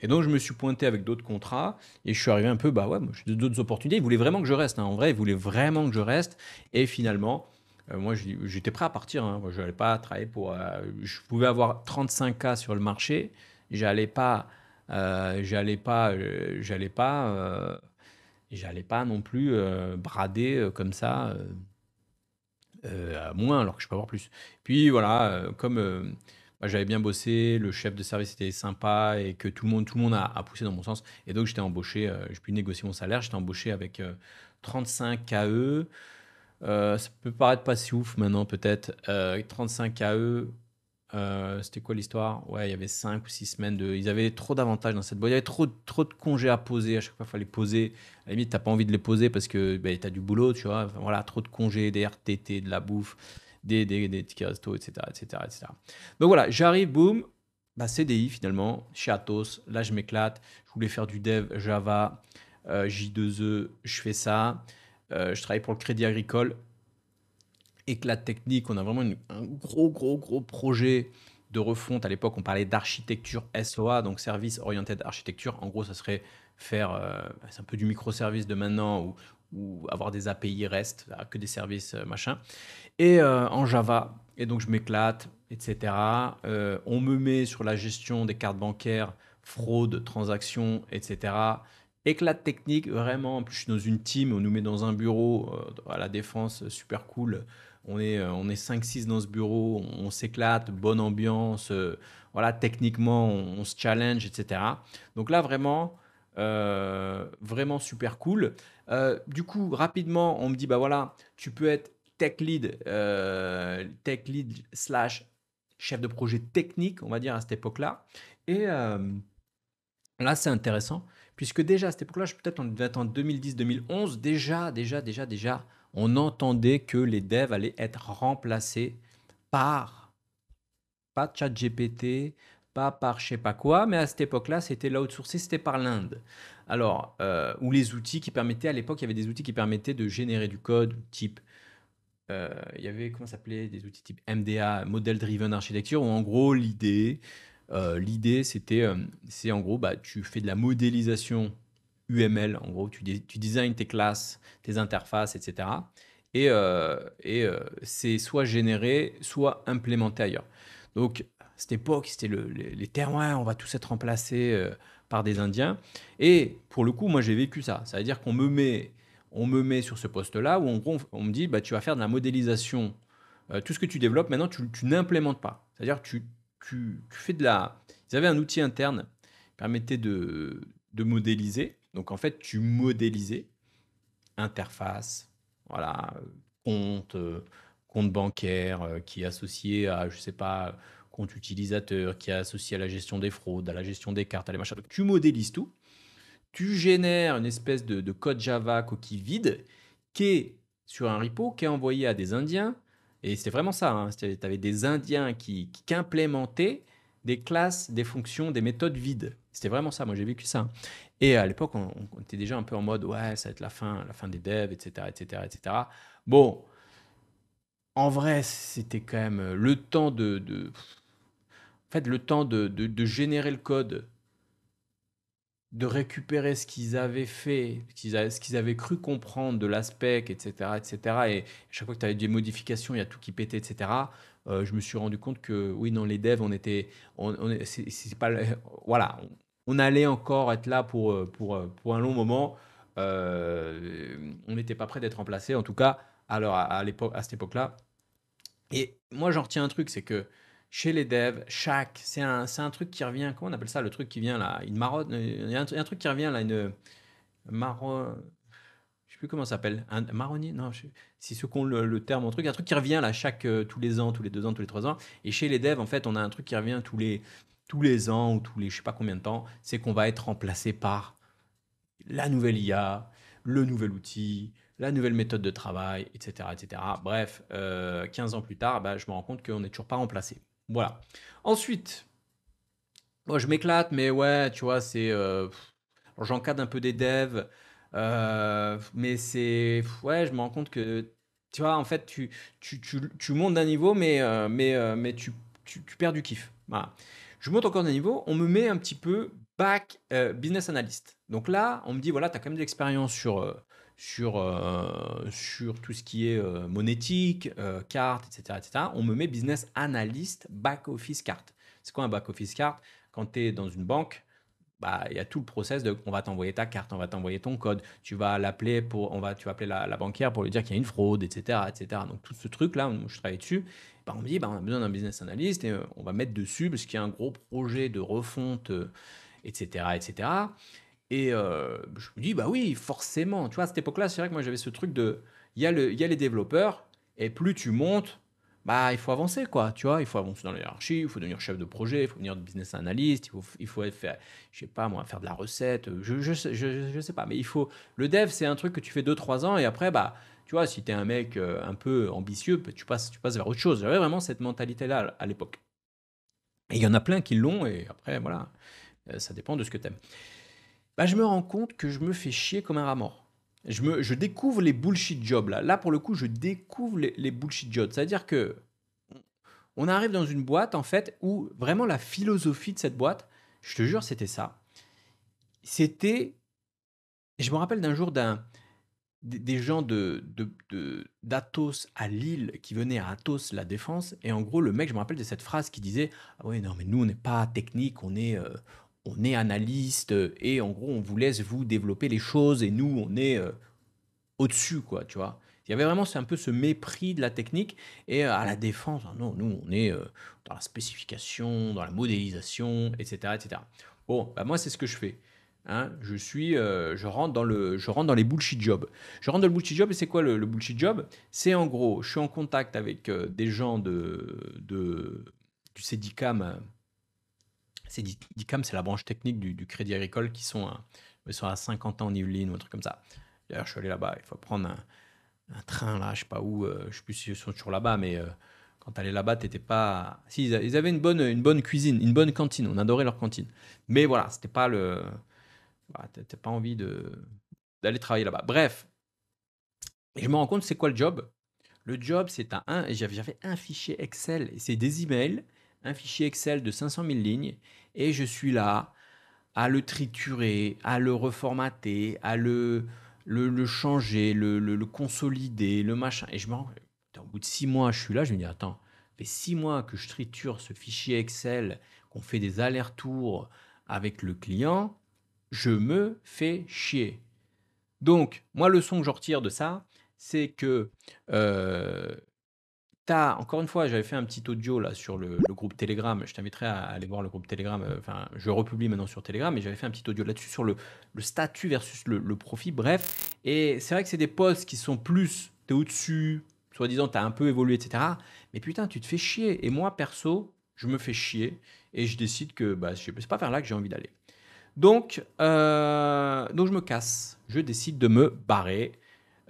Et donc, je me suis pointé avec d'autres contrats et je suis arrivé un peu, bah ouais, j'ai d'autres opportunités. Ils voulaient vraiment que je reste. Hein. En vrai, ils voulaient vraiment que je reste. Et finalement, euh, moi, j'étais prêt à partir. Hein. je n'allais pas travailler pour. Euh, je pouvais avoir 35K sur le marché. J'allais pas. Euh, j'allais pas. Euh, j'allais pas. j'allais pas non plus brader comme ça. à moins, alors que je peux avoir plus. Puis voilà, comme j'avais bien bossé, le chef de service était sympa et que tout le monde, tout le monde a, poussé dans mon sens. Et donc, j'étais embauché, je euh, j'ai pu négocier mon salaire, j'étais embauché avec 35 euh, KE. Euh, ça peut paraître pas si ouf maintenant, peut-être. 35 euh, KE, c'était quoi l'histoire Ouais, il y avait 5 ou 6 semaines de. Ils avaient trop d'avantages dans cette boîte. Il y avait trop, trop de congés à poser. À chaque fois, il fallait poser. À la limite, tu pas envie de les poser parce que bah, tu as du boulot, tu vois. voilà, trop de congés, des RTT, de la bouffe des, des, des tickets resto, etc., etc., Donc voilà, j'arrive, boum, bah, CDI finalement, chez Atos, là je m'éclate, je voulais faire du dev Java, euh, J2E, je fais ça, euh, je travaille pour le Crédit Agricole, éclat technique, on a vraiment un gros, gros, gros projet de refonte. À l'époque, on parlait d'architecture SOA, donc Service Oriented Architecture. En gros, ça serait faire, euh, c'est un peu du microservice de maintenant, ou ou avoir des API REST, que des services, euh, machin. Et euh, en Java, et donc je m'éclate, etc. Euh, on me met sur la gestion des cartes bancaires, fraude, transactions, etc. Éclate technique, vraiment. En plus, je suis dans une team, on nous met dans un bureau à la défense, super cool. On est, on est 5-6 dans ce bureau, on, s'éclate, bonne ambiance, voilà, techniquement, on, se challenge, etc. Donc là, vraiment, euh, vraiment super cool. Euh, du coup, rapidement, on me dit, bah voilà, tu peux être tech lead, euh, tech lead slash chef de projet technique, on va dire, à cette époque-là. Et là, c'est intéressant puisque déjà à cette époque-là, peut-être en 2010-2011, déjà, déjà, déjà, déjà, on entendait que les devs allaient être remplacés par pas GPT, pas par je sais pas quoi, mais à cette époque-là, c'était l'outsourcé, c'était par l'Inde. Alors, euh, ou les outils qui permettaient, à l'époque, il y avait des outils qui permettaient de générer du code type, euh, il y avait, comment s'appelait, des outils type MDA, Model Driven Architecture, où en gros, l'idée, euh, l'idée c'était, euh, c'est en gros, bah, tu fais de la modélisation UML, en gros, tu, tu tes classes, tes interfaces, etc. Et, et c'est soit généré, soit implémenté ailleurs. Donc, cette époque, c'était les, terrains terroirs, on va tous être remplacés euh, par des Indiens. Et pour le coup, moi, j'ai vécu ça. Ça veut dire qu'on me met, on me met sur ce poste-là où, en gros, on me dit, bah, tu vas faire de la modélisation. Euh, tout ce que tu développes, maintenant, tu, n'implémentes pas. C'est-à-dire tu, tu, fais de la... Ils avaient un outil interne qui permettait de, de modéliser. Donc, en fait, tu modélisais interface, voilà, compte, euh, compte bancaire qui est associé à, je sais pas, compte utilisateur, qui est associé à la gestion des fraudes, à la gestion des cartes, à les machins. Donc, tu modélises tout. Tu génères une espèce de, code Java coquille vide qui est sur un repo, qui est envoyé à des Indiens. Et c'était vraiment ça. Hein. Tu avais des Indiens qui, implémentaient des classes, des fonctions, des méthodes vides. C'était vraiment ça. Moi, j'ai vécu ça. Hein. Et à l'époque, on, était déjà un peu en mode ouais, ça va être la fin, la fin des devs, etc., etc., etc. Bon, en vrai, c'était quand même le temps de fait, le temps de, de, de générer le code, de récupérer ce qu'ils avaient fait, ce qu'ils avaient cru comprendre de l'aspect, etc., etc. Et chaque fois que tu avais des modifications, il y a tout qui pétait, etc. Euh, je me suis rendu compte que oui, dans les devs, on était, on, on c'est, pas, voilà, on, allait encore être là pour euh, pour, euh, pour un long moment. on n'était pas prêt d'être remplacé, en tout cas. Alors à l'époque, à cette époque-là. Et moi, j'en retiens un truc, c'est que chez les devs, chaque, c'est un, truc qui revient, comment on appelle ça, le truc qui vient là, une marotte, euh, il y a un, truc qui revient là, une marron... je sais plus comment ça s'appelle, un marronnier, non, c'est ce qu'on le, terme, un truc, un truc qui revient là chaque, euh, tous les ans, tous les deux ans, tous les trois ans, et chez les devs, en fait, on a un truc qui revient tous les, tous les ans ou tous les, je sais pas combien de temps, c'est qu'on va être remplacé par la nouvelle IA, le nouvel outil, la nouvelle méthode de travail, etc. etc. Bref, euh, 15 ans plus tard, bah, je me rends compte qu'on n'est toujours pas remplacé. Voilà. Ensuite, moi je m'éclate, mais ouais, tu vois, c'est. Euh, un peu des devs, euh, mais c'est. Ouais, je me rends compte que. Tu vois, en fait, tu, tu, tu, montes d'un niveau, mais, euh, mais, euh, mais tu, tu, tu, perds du kiff. Voilà. Je monte encore d'un niveau, on me met un petit peu back business analyst. Donc là, on me dit, voilà, tu as quand même de l'expérience sur sur, euh, sur tout ce qui est euh, monétique, euh, carte, etc., etc., on me met business analyst back-office carte. C'est quoi un back-office carte Quand tu es dans une banque, bah, il y a tout le process de on va t'envoyer ta carte, on va t'envoyer ton code, tu vas l'appeler pour, on va, tu vas appeler la, la banquière pour lui dire qu'il y a une fraude, etc., etc. Donc tout ce truc-là, je travaille dessus. Bah, on me dit, bah, on a besoin d'un business analyst et on va mettre dessus parce qu'il y a un gros projet de refonte, etc., etc. Et euh, je me dis, bah oui, forcément. Tu vois, à cette époque-là, c'est vrai que moi, j'avais ce truc de. Il y, a il y a les développeurs, et plus tu montes, bah, il faut avancer, quoi. Tu vois, il faut avancer dans la hiérarchie, il faut devenir chef de projet, il faut devenir business analyst, il faut, il faut faire, je sais pas moi, faire de la recette, je, je, je, sais pas. Mais il faut. Le dev, c'est un truc que tu fais 2-3 ans, et après, bah, tu vois, si tu es un mec euh, un peu ambitieux, bah, tu passes, tu passes vers autre chose. J'avais vraiment cette mentalité-là à l'époque. Et il y en a plein qui l'ont, et après, voilà, euh, ça dépend de ce que tu aimes. Bah, je me rends compte que je me fais chier comme un rat Je, me, je découvre les bullshit jobs là. Là, pour le coup, je découvre les, bullshit jobs. C'est-à-dire que on arrive dans une boîte, en fait, où vraiment la philosophie de cette boîte, je te jure, c'était ça. C'était. Je me rappelle d'un jour d'un des gens de d'Atos à Lille qui venaient à Athos la défense et en gros le mec je me rappelle de cette phrase qui disait ah ouais non mais nous on n'est pas technique on est euh, on est analyste euh, et en gros, on vous laisse vous développer les choses et nous, on est euh, au-dessus, quoi, tu vois. Il y avait vraiment un peu ce mépris de la technique et euh, à la défense, hein, non, nous, on est dans la spécification, dans la modélisation, etc. etc. Bon, bah moi, c'est ce que je fais. Hein. je suis, je rentre dans le, je rentre dans les bullshit jobs. Je rentre dans le bullshit job et c'est quoi le, bullshit job C'est en gros, je suis en contact avec des gens de, de du Cédicam c'est c'est la branche technique du, Crédit Agricole qui sont à, à 50 ans en Yvelines ou un truc comme ça. D'ailleurs, je suis allé là-bas, il faut prendre un, train là, je sais pas où, euh, je sais plus ils sont toujours là-bas, mais euh, quand tu allais là-bas, t'étais pas. Si, ils avaient une bonne, une bonne cuisine, une bonne cantine, on adorait leur cantine. Mais voilà, c'était pas le. pas envie d'aller travailler là-bas. Bref. je me rends compte, c'est quoi le job le job, c'est un, un j'avais un fichier Excel, et c'est des emails un fichier Excel de 500 000 lignes et je suis là à le triturer, à le reformater, à le, le, changer, le, consolider, le machin. Et je me rends au bout de six mois, je suis là, je me dis, attends, ça fait six mois que je triture ce fichier Excel, qu'on fait des allers-retours avec le client, je me fais chier. Donc, moi, le son que je retire de ça, c'est que euh, encore une fois, j'avais fait un petit audio là sur le, groupe Telegram. Je t'inviterai à aller voir le groupe Telegram. Euh, enfin, je republie maintenant sur Telegram, mais j'avais fait un petit audio là-dessus sur le, statut versus le, profit. Bref, et c'est vrai que c'est des posts qui sont plus, t'es au-dessus, soi-disant, t'as un peu évolué, etc. Mais putain, tu te fais chier. Et moi, perso, je me fais chier et je décide que bah, je- c'est pas vers là que j'ai envie d'aller. Donc, euh, donc, je me casse. Je décide de me barrer.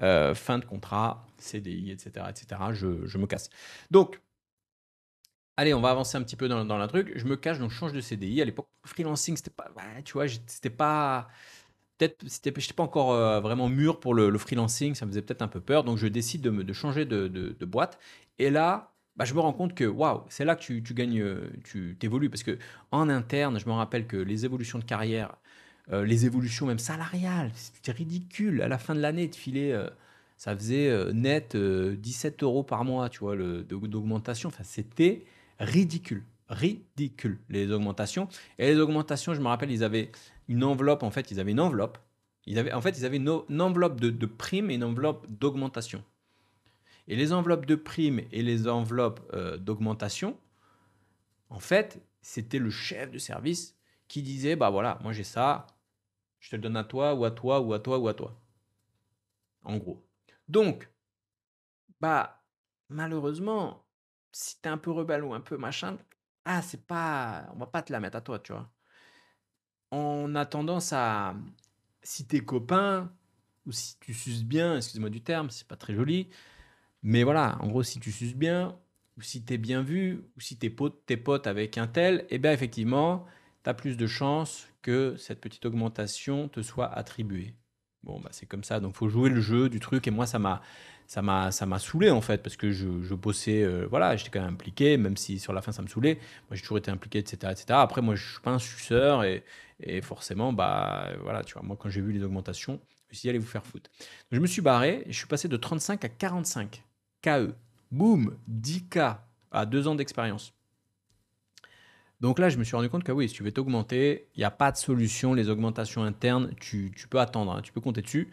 Euh, fin de contrat, CDI, etc. etc. Je, me casse. Donc, allez, on va avancer un petit peu dans, dans la truc. Je me cache, donc je change de CDI. À l'époque, freelancing, c'était pas, tu vois, c'était pas. Peut-être, pas encore euh, vraiment mûr pour le, freelancing, ça me faisait peut-être un peu peur. Donc, je décide de, changer de, boîte. Et là, bah, je me rends compte que waouh, c'est là que tu, tu gagnes, euh, tu t'évolues. Parce que en interne, je me rappelle que les évolutions de carrière, euh, les évolutions même salariales, c'était ridicule. À la fin de l'année, de filer, euh, ça faisait euh, net 17 euros par mois, tu vois, d'augmentation. Enfin, c'était ridicule, ridicule les augmentations. Et les augmentations, je me rappelle, ils avaient une enveloppe. En fait, ils avaient une enveloppe. Ils avaient, en fait, ils avaient une, enveloppe de, de primes et une enveloppe d'augmentation. Et les enveloppes de primes et les enveloppes d'augmentation, en fait, c'était le chef de service qui disait bah voilà, moi j'ai ça, je te le donne à toi ou à toi ou à toi ou à toi. En gros. Donc, bah, malheureusement, si tu es un peu rebelle ou un peu machin, ah, c'est pas. On va pas te la mettre à toi, tu vois. On a tendance à. Si t'es copain, ou si tu suces bien, excusez-moi du terme, c'est pas très joli, mais voilà, en gros, si tu suces bien, ou si tu es bien vu, ou si t'es pote, tes potes avec un tel, eh bien, effectivement, tu as plus de chances que cette petite augmentation te soit attribuée. Bon, bah, c'est comme ça, donc faut jouer le jeu du truc, et moi, ça m'a ça m'a ça m'a saoulé en fait parce que je, je bossais euh, voilà j'étais quand même impliqué même si sur la fin ça me saoulait moi j'ai toujours été impliqué etc etc après moi je suis pas un suceur et, et forcément bah voilà tu vois moi quand j'ai vu les augmentations je me suis dit allez vous faire foutre je me suis barré je suis passé de 35 à 45 KE boum 10 K à deux ans d'expérience donc là, je me suis rendu compte que oui, si tu veux t'augmenter, il n'y a pas de solution. Les augmentations internes, tu, peux attendre, hein, tu peux compter dessus.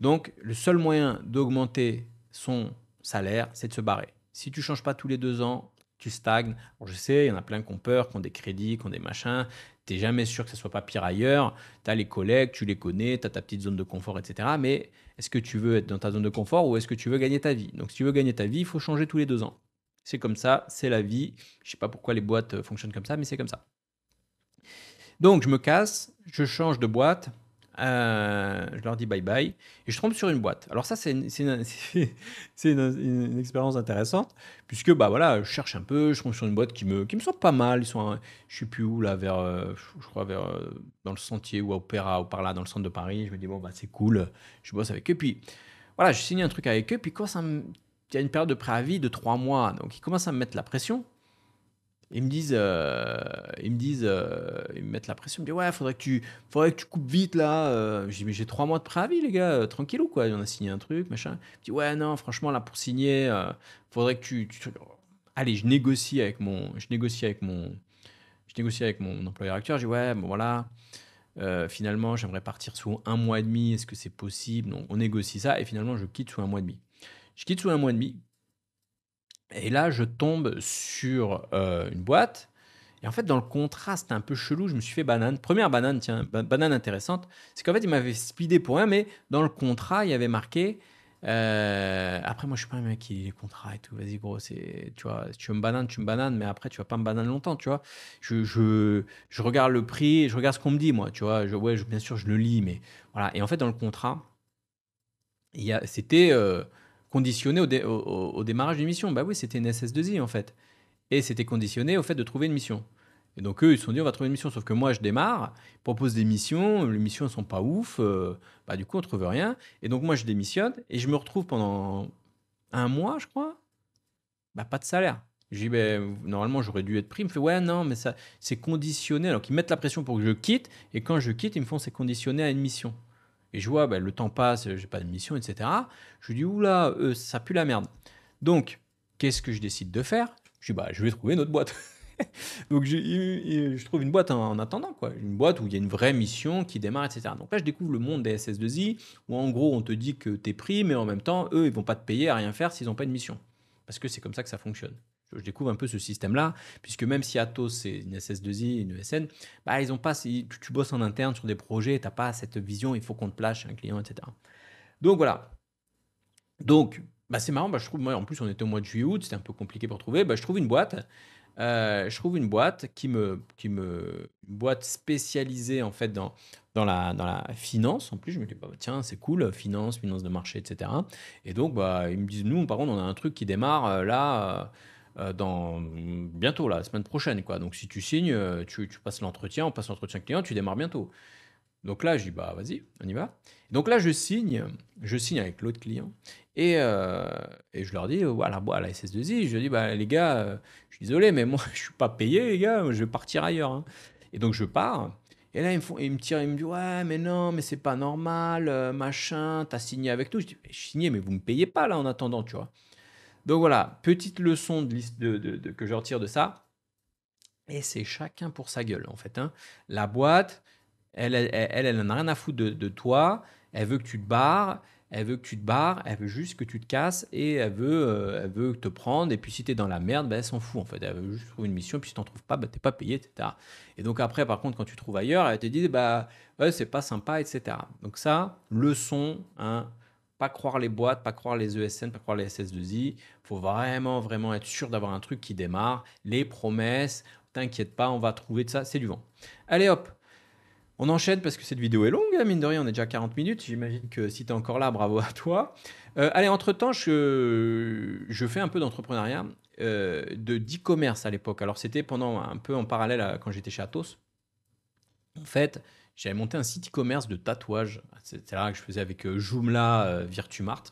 Donc le seul moyen d'augmenter son salaire, c'est de se barrer. Si tu ne changes pas tous les deux ans, tu stagnes. je sais, il y en a plein qui ont peur, qui ont des crédits, qui ont des machins. Tu n'es jamais sûr que ce soit pas pire ailleurs. Tu as les collègues, tu les connais, tu as ta petite zone de confort, etc. Mais est-ce que tu veux être dans ta zone de confort ou est-ce que tu veux gagner ta vie Donc si tu veux gagner ta vie, il faut changer tous les deux ans. C'est comme ça, c'est la vie. Je sais pas pourquoi les boîtes euh, fonctionnent comme ça, mais c'est comme ça. Donc je me casse, je change de boîte, euh, je leur dis bye bye, et je tombe sur une boîte. Alors ça, c'est [LAUGHS] une, expérience intéressante, puisque bah voilà, je cherche un peu, je tombe sur une boîte qui me, qui me pas mal. Ils sont, je sais plus où là, vers, euh, je crois vers dans le sentier ou à Opéra ou par là, dans le centre de Paris. Je me dis bon bah c'est cool, je bosse avec eux. Puis voilà, je signe un truc avec eux, puis quoi ça me il y a une période de préavis de trois mois. Donc, ils commencent à me mettre la pression. Ils me disent, euh, ils me disent, euh, ils me mettent la pression. Ils me disent, ouais, faudrait que tu, faudrait que tu coupes vite là. Euh, dis, mais j'ai trois mois de préavis, les gars, Tranquille ou quoi. On a signé un truc, machin. Je dis, ouais, non, franchement là pour signer, faudrait que tu, allez, je négocie avec mon, je négocie avec mon, je négocie avec mon employeur actuel. dis ouais, bon voilà. finalement, j'aimerais partir sous un mois et demi. Est-ce que c'est possible Donc, On négocie ça et finalement, je quitte sous un mois et demi. Je quitte sous un mois et demi. Et là, je tombe sur euh, une boîte. Et en fait, dans le contrat, c'était un peu chelou, je me suis fait banane. Première banane, tiens, banane intéressante. C'est qu'en fait, il m'avait speedé pour un, mais dans le contrat, il y avait marqué. Euh, après, moi, je suis pas un mec qui lit les contrats et tout. Vas-y, gros, c'est, tu vois, si tu veux me banane, tu me banane. mais après, tu vas pas me banane longtemps, tu vois. Je, je, regarde le prix, je regarde ce qu'on me dit, moi, tu vois. Je, ouais, bien sûr, je le lis, mais voilà. Et en fait, dans le contrat, il y a, c'était. Euh, conditionné au, démarrage d'une mission. Bah oui, c'était une SS2I en fait. Et c'était conditionné au fait de trouver une mission. Et donc eux, ils se sont dit, on va trouver une mission. Sauf que moi, je démarre, propose des missions, les missions ne sont pas ouf, euh, bah, du coup, on ne trouve rien. Et donc moi, je démissionne et je me retrouve pendant un mois, je crois, bah, pas de salaire. Je dis, ben, normalement, j'aurais dû être pris. Il me fait, ouais, non, mais ça, c'est conditionné. Alors qu'ils mettent la pression pour que je quitte. Et quand je quitte, ils me font, c'est conditionné à une mission. Et je vois, bah, le temps passe, j'ai pas de mission, etc. Je lui dis, oula, euh, ça pue la merde. Donc, qu'est-ce que je décide de faire Je dis, bah, je vais trouver une autre boîte. [LAUGHS] Donc, euh, euh, je, trouve une boîte en, attendant, quoi. Une boîte où il y a une vraie mission qui démarre, etc. Donc là, je découvre le monde des SS2I, où en gros, on te dit que tu es pris, mais en même temps, eux, ils vont pas te payer à rien faire s'ils n'ont pas de mission. Parce que c'est comme ça que ça fonctionne je découvre un peu ce système-là, puisque même si Atos, c'est une SS2I, une ESN, bah, ils ont pas, tu, tu bosses en interne sur des projets, tu n'as pas cette vision, il faut qu'on te plâche un client, etc. Donc voilà. Donc, bah, c'est marrant, bah, je trouve, moi, en plus, on était au mois de juillet, août, c'était un peu compliqué pour trouver, bah, je trouve une boîte. Euh, je trouve une boîte qui me, qui me, boîte spécialisée en fait dans, dans la, dans la finance. En plus, je me dis, bah, tiens, c'est cool, finance, finance de marché, etc. Et donc, bah, ils me disent, nous, par contre, on a un truc qui démarre euh, là. Euh, euh, dans bientôt la semaine prochaine quoi. Donc si tu signes, euh, tu, passes l'entretien, on passe l'entretien client, tu démarres bientôt. Donc là, je dis bah vas-y, on y va. Donc là, je signe, je signe avec l'autre client et, euh, je leur dis voilà, à la SS2I, je dis bah les gars, je suis désolé, mais moi [LAUGHS] je suis pas payé les gars, je vais partir ailleurs. Hein. Et donc je pars. Et là, ils me, font, ils me tirent, ils me disent ouais, mais non, mais c'est pas normal, machin, t'as signé avec nous. Je dis mais signé, mais vous me payez pas là en attendant, tu vois. Donc voilà, petite leçon de, de, que je retire de ça. Et c'est chacun pour sa gueule, en fait. Hein. La boîte, elle, elle, elle, elle n'a rien à foutre de, toi. Elle veut que tu te barres. Elle veut que tu te barres. Elle veut juste que tu te casses. Et elle veut, euh, elle veut te prendre. Et puis si tu es dans la merde, bah, elle s'en fout, en fait. Elle veut juste trouver une mission. Puis si tu n'en trouves pas, bah, tu n'es pas payé, etc. Et donc après, par contre, quand tu trouves ailleurs, elle te dit, bah, c'est pas sympa, etc. Donc ça, leçon, hein, pas croire les boîtes, pas croire les ESN, pas croire les SS2I. faut vraiment, vraiment être sûr d'avoir un truc qui démarre. Les promesses, t'inquiète pas, on va trouver de ça, c'est du vent. Allez hop, on enchaîne parce que cette vidéo est longue, hein, mine de rien, on est déjà 40 minutes. J'imagine que si tu es encore là, bravo à toi. Euh, allez, entre-temps, je, fais un peu d'entrepreneuriat, euh, de d'e-commerce à l'époque. Alors, c'était pendant un peu en parallèle quand j'étais chez Atos. En fait, j'avais monté un site e-commerce de tatouages, C'est là que je faisais avec euh, Joomla, euh, Virtumart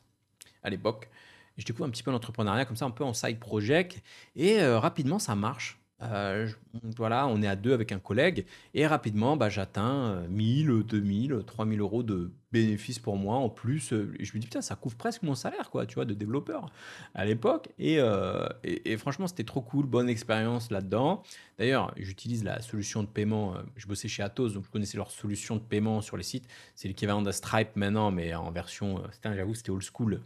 à l'époque. je découvre un petit peu l'entrepreneuriat comme ça, un peu en side project. Et euh, rapidement, ça marche. Euh, voilà, on est à deux avec un collègue et rapidement, bah, j'atteins 1000, 2000, 3000 euros de bénéfices pour moi en plus. Euh, je me dis, putain, ça couvre presque mon salaire, quoi, tu vois, de développeur à l'époque. Et, euh, franchement, c'était trop cool, bonne expérience là-dedans. D'ailleurs, j'utilise la solution de paiement. Je bossais chez Atos, donc je connaissais leur solution de paiement sur les sites. C'est l'équivalent de Stripe maintenant, mais en version, j'avoue, c'était old school.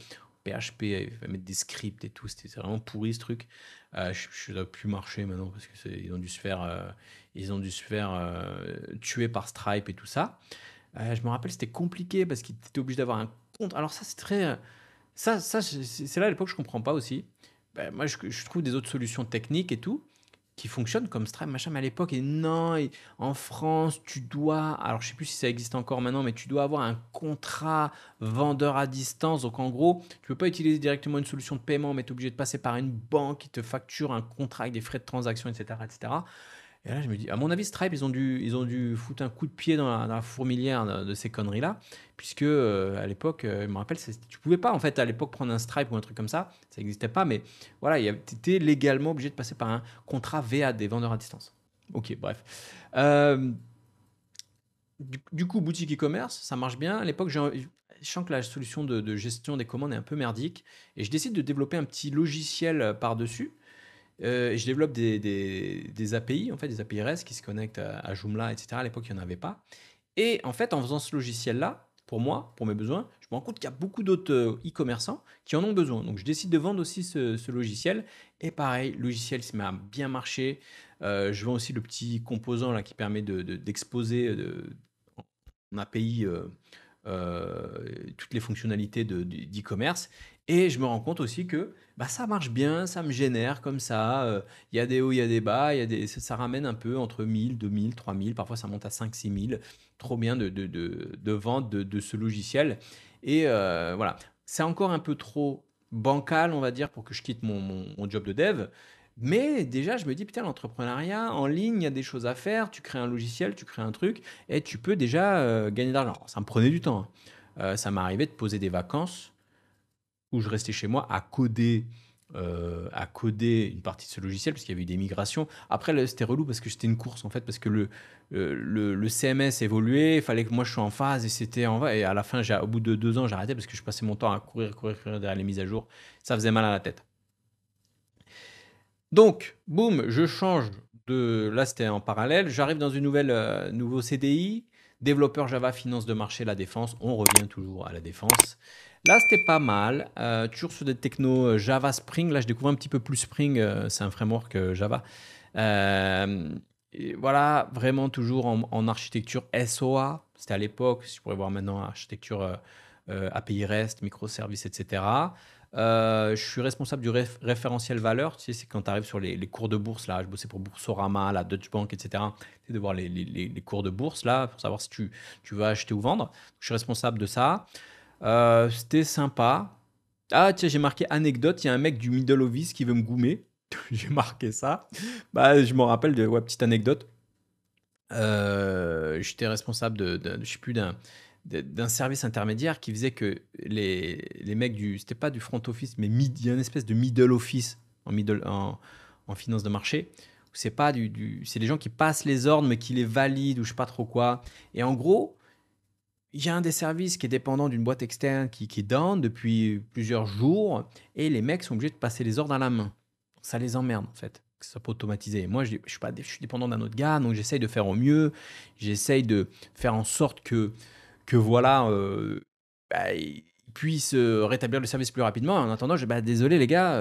PHP, il mettre des scripts et tout, c'était vraiment pourri ce truc. Euh, je, ne dois plus marcher maintenant parce qu'ils ont dû se faire, ils ont dû se faire euh, euh, tuer par Stripe et tout ça. je me rappelle, c'était compliqué parce qu'ils étaient obligés d'avoir un compte. Alors ça, c'est très, ça, ça c'est là à l'époque que je comprends pas aussi. Ben, moi, je, trouve des autres solutions techniques et tout qui fonctionne comme Stripe, machin, à l'époque, et non, en France, tu dois, alors je sais plus si ça existe encore maintenant, mais tu dois avoir un contrat vendeur à distance. Donc en gros, tu ne peux pas utiliser directement une solution de paiement, mais tu es obligé de passer par une banque qui te facture un contrat avec des frais de transaction, etc. etc. Et là, je me dis, à mon avis, Stripe, ils ont dû, ils ont dû foutre un coup de pied dans la, fourmilière de, ces conneries-là, puisque euh, à l'époque, euh, je me rappelle, tu pouvais pas, en fait, à l'époque, prendre un Stripe ou un truc comme ça, ça n'existait pas, mais voilà, tu étais légalement obligé de passer par un contrat VA des vendeurs à distance. Ok, bref. Euh, du, coup, boutique e-commerce, ça marche bien. À l'époque, je sens que la solution de, de, gestion des commandes est un peu merdique, et je décide de développer un petit logiciel par-dessus euh, je développe des, API, en fait, des API REST qui se connectent à, Joomla, etc. À l'époque, il n'y en avait pas. Et en fait, en faisant ce logiciel-là, pour moi, pour mes besoins, je me rends compte qu'il y a beaucoup d'autres euh, e-commerçants qui en ont besoin. Donc, je décide de vendre aussi ce, logiciel. Et pareil, le logiciel m'a bien marché. Euh, je vends aussi le petit composant là, qui permet d'exposer de, de, en API. Euh, toutes les fonctionnalités d'e-commerce. et je me rends compte aussi que bah, ça marche bien, ça me génère comme ça. Euh, il y a des hauts, il y a des bas, y a des, ça, ramène un peu entre 1000, 2000, 3000. Parfois, ça monte à 5 6000 Trop bien de, de, de, vente de, ce logiciel. Et euh, voilà, c'est encore un peu trop bancal, on va dire, pour que je quitte mon, mon job de dev. Mais déjà, je me dis, putain, l'entrepreneuriat en ligne, il y a des choses à faire. Tu crées un logiciel, tu crées un truc et tu peux déjà euh, gagner de l'argent. Ça me prenait du temps. Hein. Euh, ça m'arrivait arrivé de poser des vacances où je restais chez moi à coder. Euh, à coder une partie de ce logiciel parce qu'il y avait eu des migrations. Après, c'était relou parce que c'était une course en fait, parce que le, le, CMS évoluait, il fallait que moi je sois en phase et c'était en Et à la fin, au bout de deux ans, j'arrêtais parce que je passais mon temps à courir, courir, courir derrière les mises à jour. Ça faisait mal à la tête. Donc, boum, je change de. Là, c'était en parallèle. J'arrive dans une nouvelle euh, nouveau CDI, développeur Java, finance de marché, la défense. On revient toujours à la défense. Là, c'était pas mal. Euh, toujours sur des technos euh, Java Spring. Là, je découvre un petit peu plus Spring. c'est un framework Java. voilà, vraiment toujours en, architecture SOA. C'était à l'époque, si vous pourrais voir maintenant, architecture API REST, microservices, etc. Euh, je suis responsable du référentiel valeur. Tu sais, c'est quand tu arrives sur les, cours de bourse, là, je bossais pour Boursorama, la Deutsche Bank, etc. Tu de voir les, cours de bourse, là, pour savoir si tu, veux acheter ou vendre. Je suis responsable de ça. Euh, c'était sympa. Ah, tiens, j'ai marqué anecdote. Il y a un mec du middle office qui veut me goumer. [LAUGHS] j'ai marqué ça. Bah, je me rappelle de, ouais, petite anecdote. Euh, j'étais responsable de, de, de, je sais plus, d'un d'un service intermédiaire qui faisait que les, mecs du, c'était pas du front office, mais il y a une espèce de middle office en, middle, en, finance de marché. C'est pas du, du c'est les gens qui passent les ordres mais qui les valident ou je sais pas trop quoi. Et en gros, il y a un des services qui est dépendant d'une boîte externe qui, qui est down depuis plusieurs jours et les mecs sont obligés de passer les ordres à la main. Ça les emmerde en fait ça peut automatiser. Moi, je, suis pas, je suis dépendant d'un autre gars, donc j'essaye de faire au mieux. J'essaye de faire en sorte que que voilà, euh, bah, rétablir le service plus rapidement. En attendant, je, bah, désolé les gars,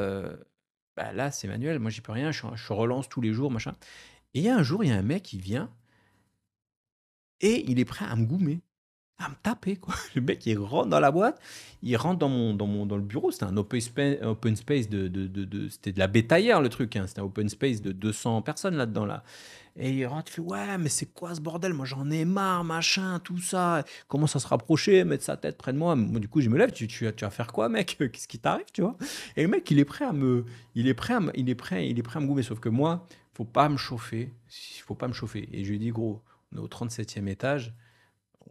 bah, là c'est manuel, moi j'y peux rien, je, relance tous les jours, machin. Et il a un jour, il y a un mec qui vient et il est prêt à me goumer, à me taper. Quoi. [LAUGHS] Le mec, il rentre dans la boîte, il rentre dans, mon, mon, dans le bureau. C'était un open space, de, c'était de la bétaillère, le truc. Hein. C'était un open space de 200 personnes là-dedans. Là. -dedans, là. Et il rentre, tu fais Ouais, mais c'est quoi ce bordel Moi j'en ai marre, machin, tout ça. Comment ça se rapprocher, mettre sa tête près de moi. moi du coup, je me lève, tu, tu, tu vas faire quoi, mec [LAUGHS] Qu'est-ce qui t'arrive, tu vois Et le mec, il est prêt à me. Il est prêt à, il est prêt, il est prêt à me Sauf que moi, faut pas me chauffer. Il faut pas me chauffer. Et je lui dis Gros, on est au 37e étage.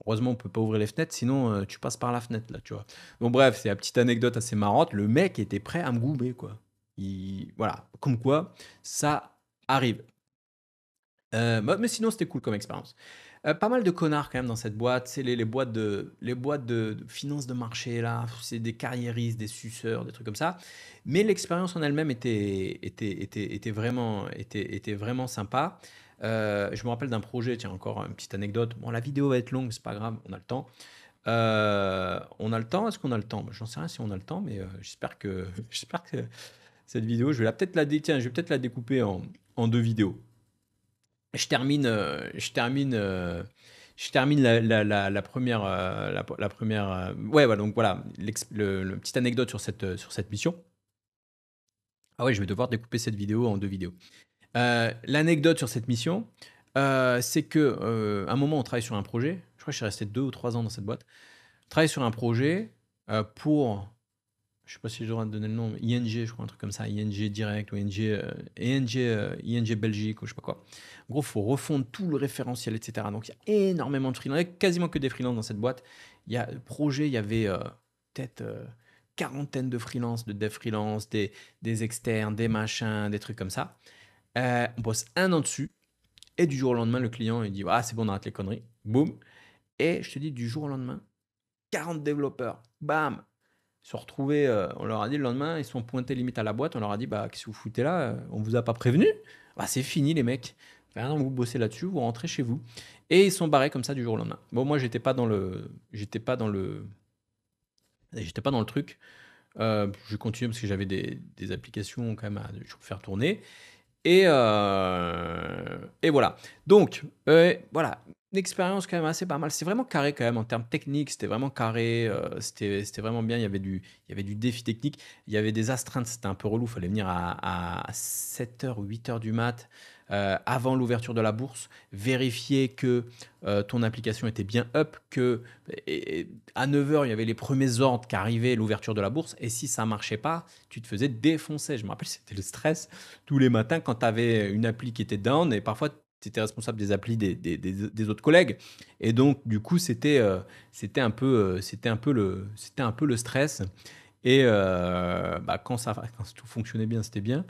Heureusement, on peut pas ouvrir les fenêtres, sinon euh, tu passes par la fenêtre, là, tu vois. Bon, bref, c'est la petite anecdote assez marrante. Le mec était prêt à me goûter, quoi. Il... Voilà, comme quoi, ça arrive. Euh, bah, mais sinon, c'était cool comme expérience. Euh, pas mal de connards quand même dans cette boîte. C'est les, boîtes de, les boîtes de, finance de marché là. C'est des carriéristes, des suceurs, des trucs comme ça. Mais l'expérience en elle-même était, était, vraiment, était, vraiment sympa. Euh, je me rappelle d'un projet. Tiens, encore une petite anecdote. Bon, la vidéo va être longue, c'est pas grave, on a le temps. on a le temps. Est-ce qu'on a le temps J'en sais rien si on a le temps, mais j'espère que [LAUGHS] j'espère que cette vidéo, je vais la peut-être la je peut-être la découper en deux vidéos je termine, euh, je termine, euh, je termine la, première, la, première. Euh, ouais, donc voilà, le, petite anecdote sur cette, sur cette mission. Ah ouais, je vais devoir découper cette vidéo en deux vidéos. L'anecdote sur cette mission, c'est que un moment, on travaille sur un projet. Je crois que je suis resté deux ou trois ans dans cette boîte. On travaille sur un projet pour je sais pas si j'aurais donner le nom, ING, je crois, un truc comme ça, ING Direct ou ING, euh, euh, Belgique ou je sais pas quoi. En gros, faut refondre tout le référentiel, etc. Donc, il y a énormément de freelance, il quasiment que des freelances dans cette boîte. Il y a projet, il y avait euh, peut-être quarantaine de freelance, de dev freelance, des, des externes, des machins, des trucs comme ça. on bosse un an dessus et du jour au lendemain, le client, il dit Ah, c'est bon, on arrête les conneries. Boum. Et je te dis, du jour au lendemain, 40 développeurs. Bam ils sont euh, on leur a dit le lendemain, ils sont pointés limite à la boîte, on leur a dit bah qu'est-ce que vous foutez là euh, On vous a pas prévenu bah, c'est fini les mecs. vous bossez là-dessus, vous rentrez chez vous. Et ils sont barrés comme ça du jour au lendemain. Bon, moi, j'étais pas dans le, j'étais pas dans le, j'étais pas dans le truc. Euh, je continue parce que j'avais des, applications quand même à faire tourner. Et, euh, et voilà. Donc, euh, voilà, une expérience quand même assez pas mal. C'est vraiment carré quand même en termes techniques. C'était vraiment carré. Euh, c'était, vraiment bien. Il y, avait du, il y avait du défi technique. Il y avait des astreintes. C'était un peu relou. Il fallait venir à, à 7h ou 8h du mat. Euh, avant l'ouverture de la bourse, vérifier que euh, ton application était bien up, que à 9h, il y avait les premiers ordres qui arrivaient, l'ouverture de la bourse, et si ça marchait pas, tu te faisais défoncer. Je me rappelle, c'était le stress tous les matins quand tu avais une appli qui était down, et parfois tu étais responsable des applis des, autres collègues. Et donc, du coup, c'était euh, un, peu, un, le, stress. Et bah, quand tout fonctionnait bien, c'était bien.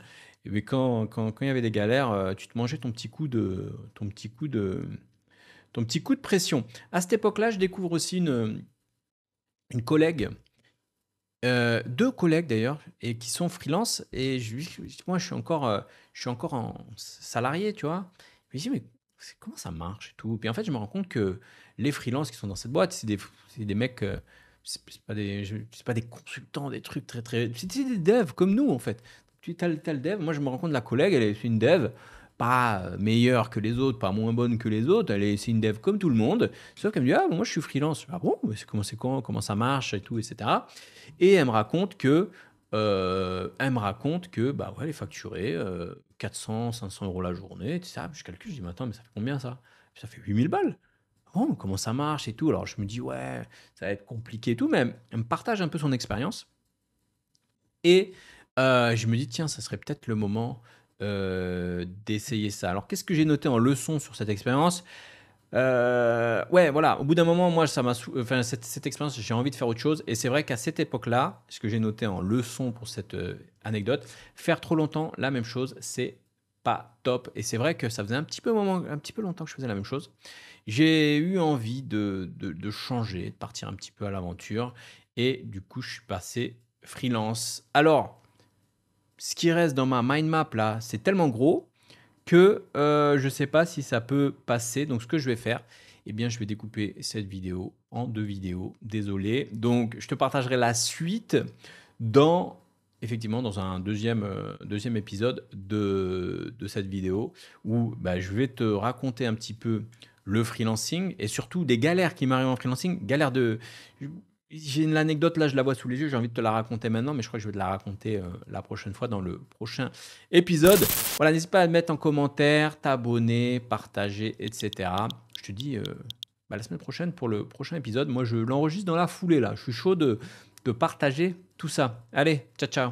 Mais quand, quand, il y avait des galères, euh, tu te mangeais ton petit coup de, ton petit coup de, ton petit coup de pression. À cette époque-là, je découvre aussi une, une collègue, euh, deux collègues d'ailleurs, et qui sont freelance. Et je moi, je suis encore, euh, je suis encore en salarié, tu vois. Je me dis, mais comment ça marche et tout. Puis en fait, je me rends compte que les freelances qui sont dans cette boîte, c'est des, des mecs. c'est pas des pas des consultants des trucs très très c'est des devs comme nous en fait tu tel, tel dev. Moi, je me rends compte, la collègue, elle est une dev pas euh, meilleure que les autres, pas moins bonne que les autres. Elle est, c'est une dev comme tout le monde. Sauf qu'elle me dit, ah, moi, je suis freelance. Ah bon, mais comment c'est quand, comment ça marche et tout, etc. Et elle me raconte que, euh, elle me raconte que, bah ouais, elle est facturée 400, euh, 500 euros la journée, etc. Je calcule, je dis, mais attends, mais ça fait combien ça Ça fait 8000 balles. Ah comment ça marche et tout. Alors, je me dis, ouais, ça va être compliqué et tout, mais elle me partage un peu son expérience. Et euh, je me dis: «Tiens, ça serait peut-être le moment, euh, d'essayer ça». Alors qu'est-ce que j'ai noté en leçon sur cette expérience? Euh, ouais, voilà, au bout d'un moment, moi, ça m'a cette expérience, j'ai envie de faire autre chose et c'est vrai qu'à cette époque-là, ce que j'ai noté en leçon pour cette, anecdote, faire trop longtemps la même chose, c'est pas top et c'est vrai que ça faisait un petit peu un petit peu longtemps que je faisais la même chose. J'ai eu envie de de changer, de partir un petit peu à l'aventure et du coup, je suis passé freelance. Alors ce qui reste dans ma mind map là, c'est tellement gros que euh, je ne sais pas si ça peut passer. Donc ce que je vais faire, eh bien je vais découper cette vidéo en deux vidéos. Désolé. Donc je te partagerai la suite dans effectivement dans un deuxième, euh, deuxième épisode de, cette vidéo où bah, je vais te raconter un petit peu le freelancing et surtout des galères qui m'arrivent en freelancing, galères de j'ai une anecdote là, je la vois sous les yeux, j'ai envie de te la raconter maintenant, mais je crois que je vais te la raconter euh, la prochaine fois dans le prochain épisode. Voilà, n'hésite pas à mettre en commentaire, t'abonner, partager, etc. Je te dis euh, bah, la semaine prochaine pour le prochain épisode. Moi, je l'enregistre dans la foulée là. Je suis chaud de partager tout ça. Allez, ciao, ciao.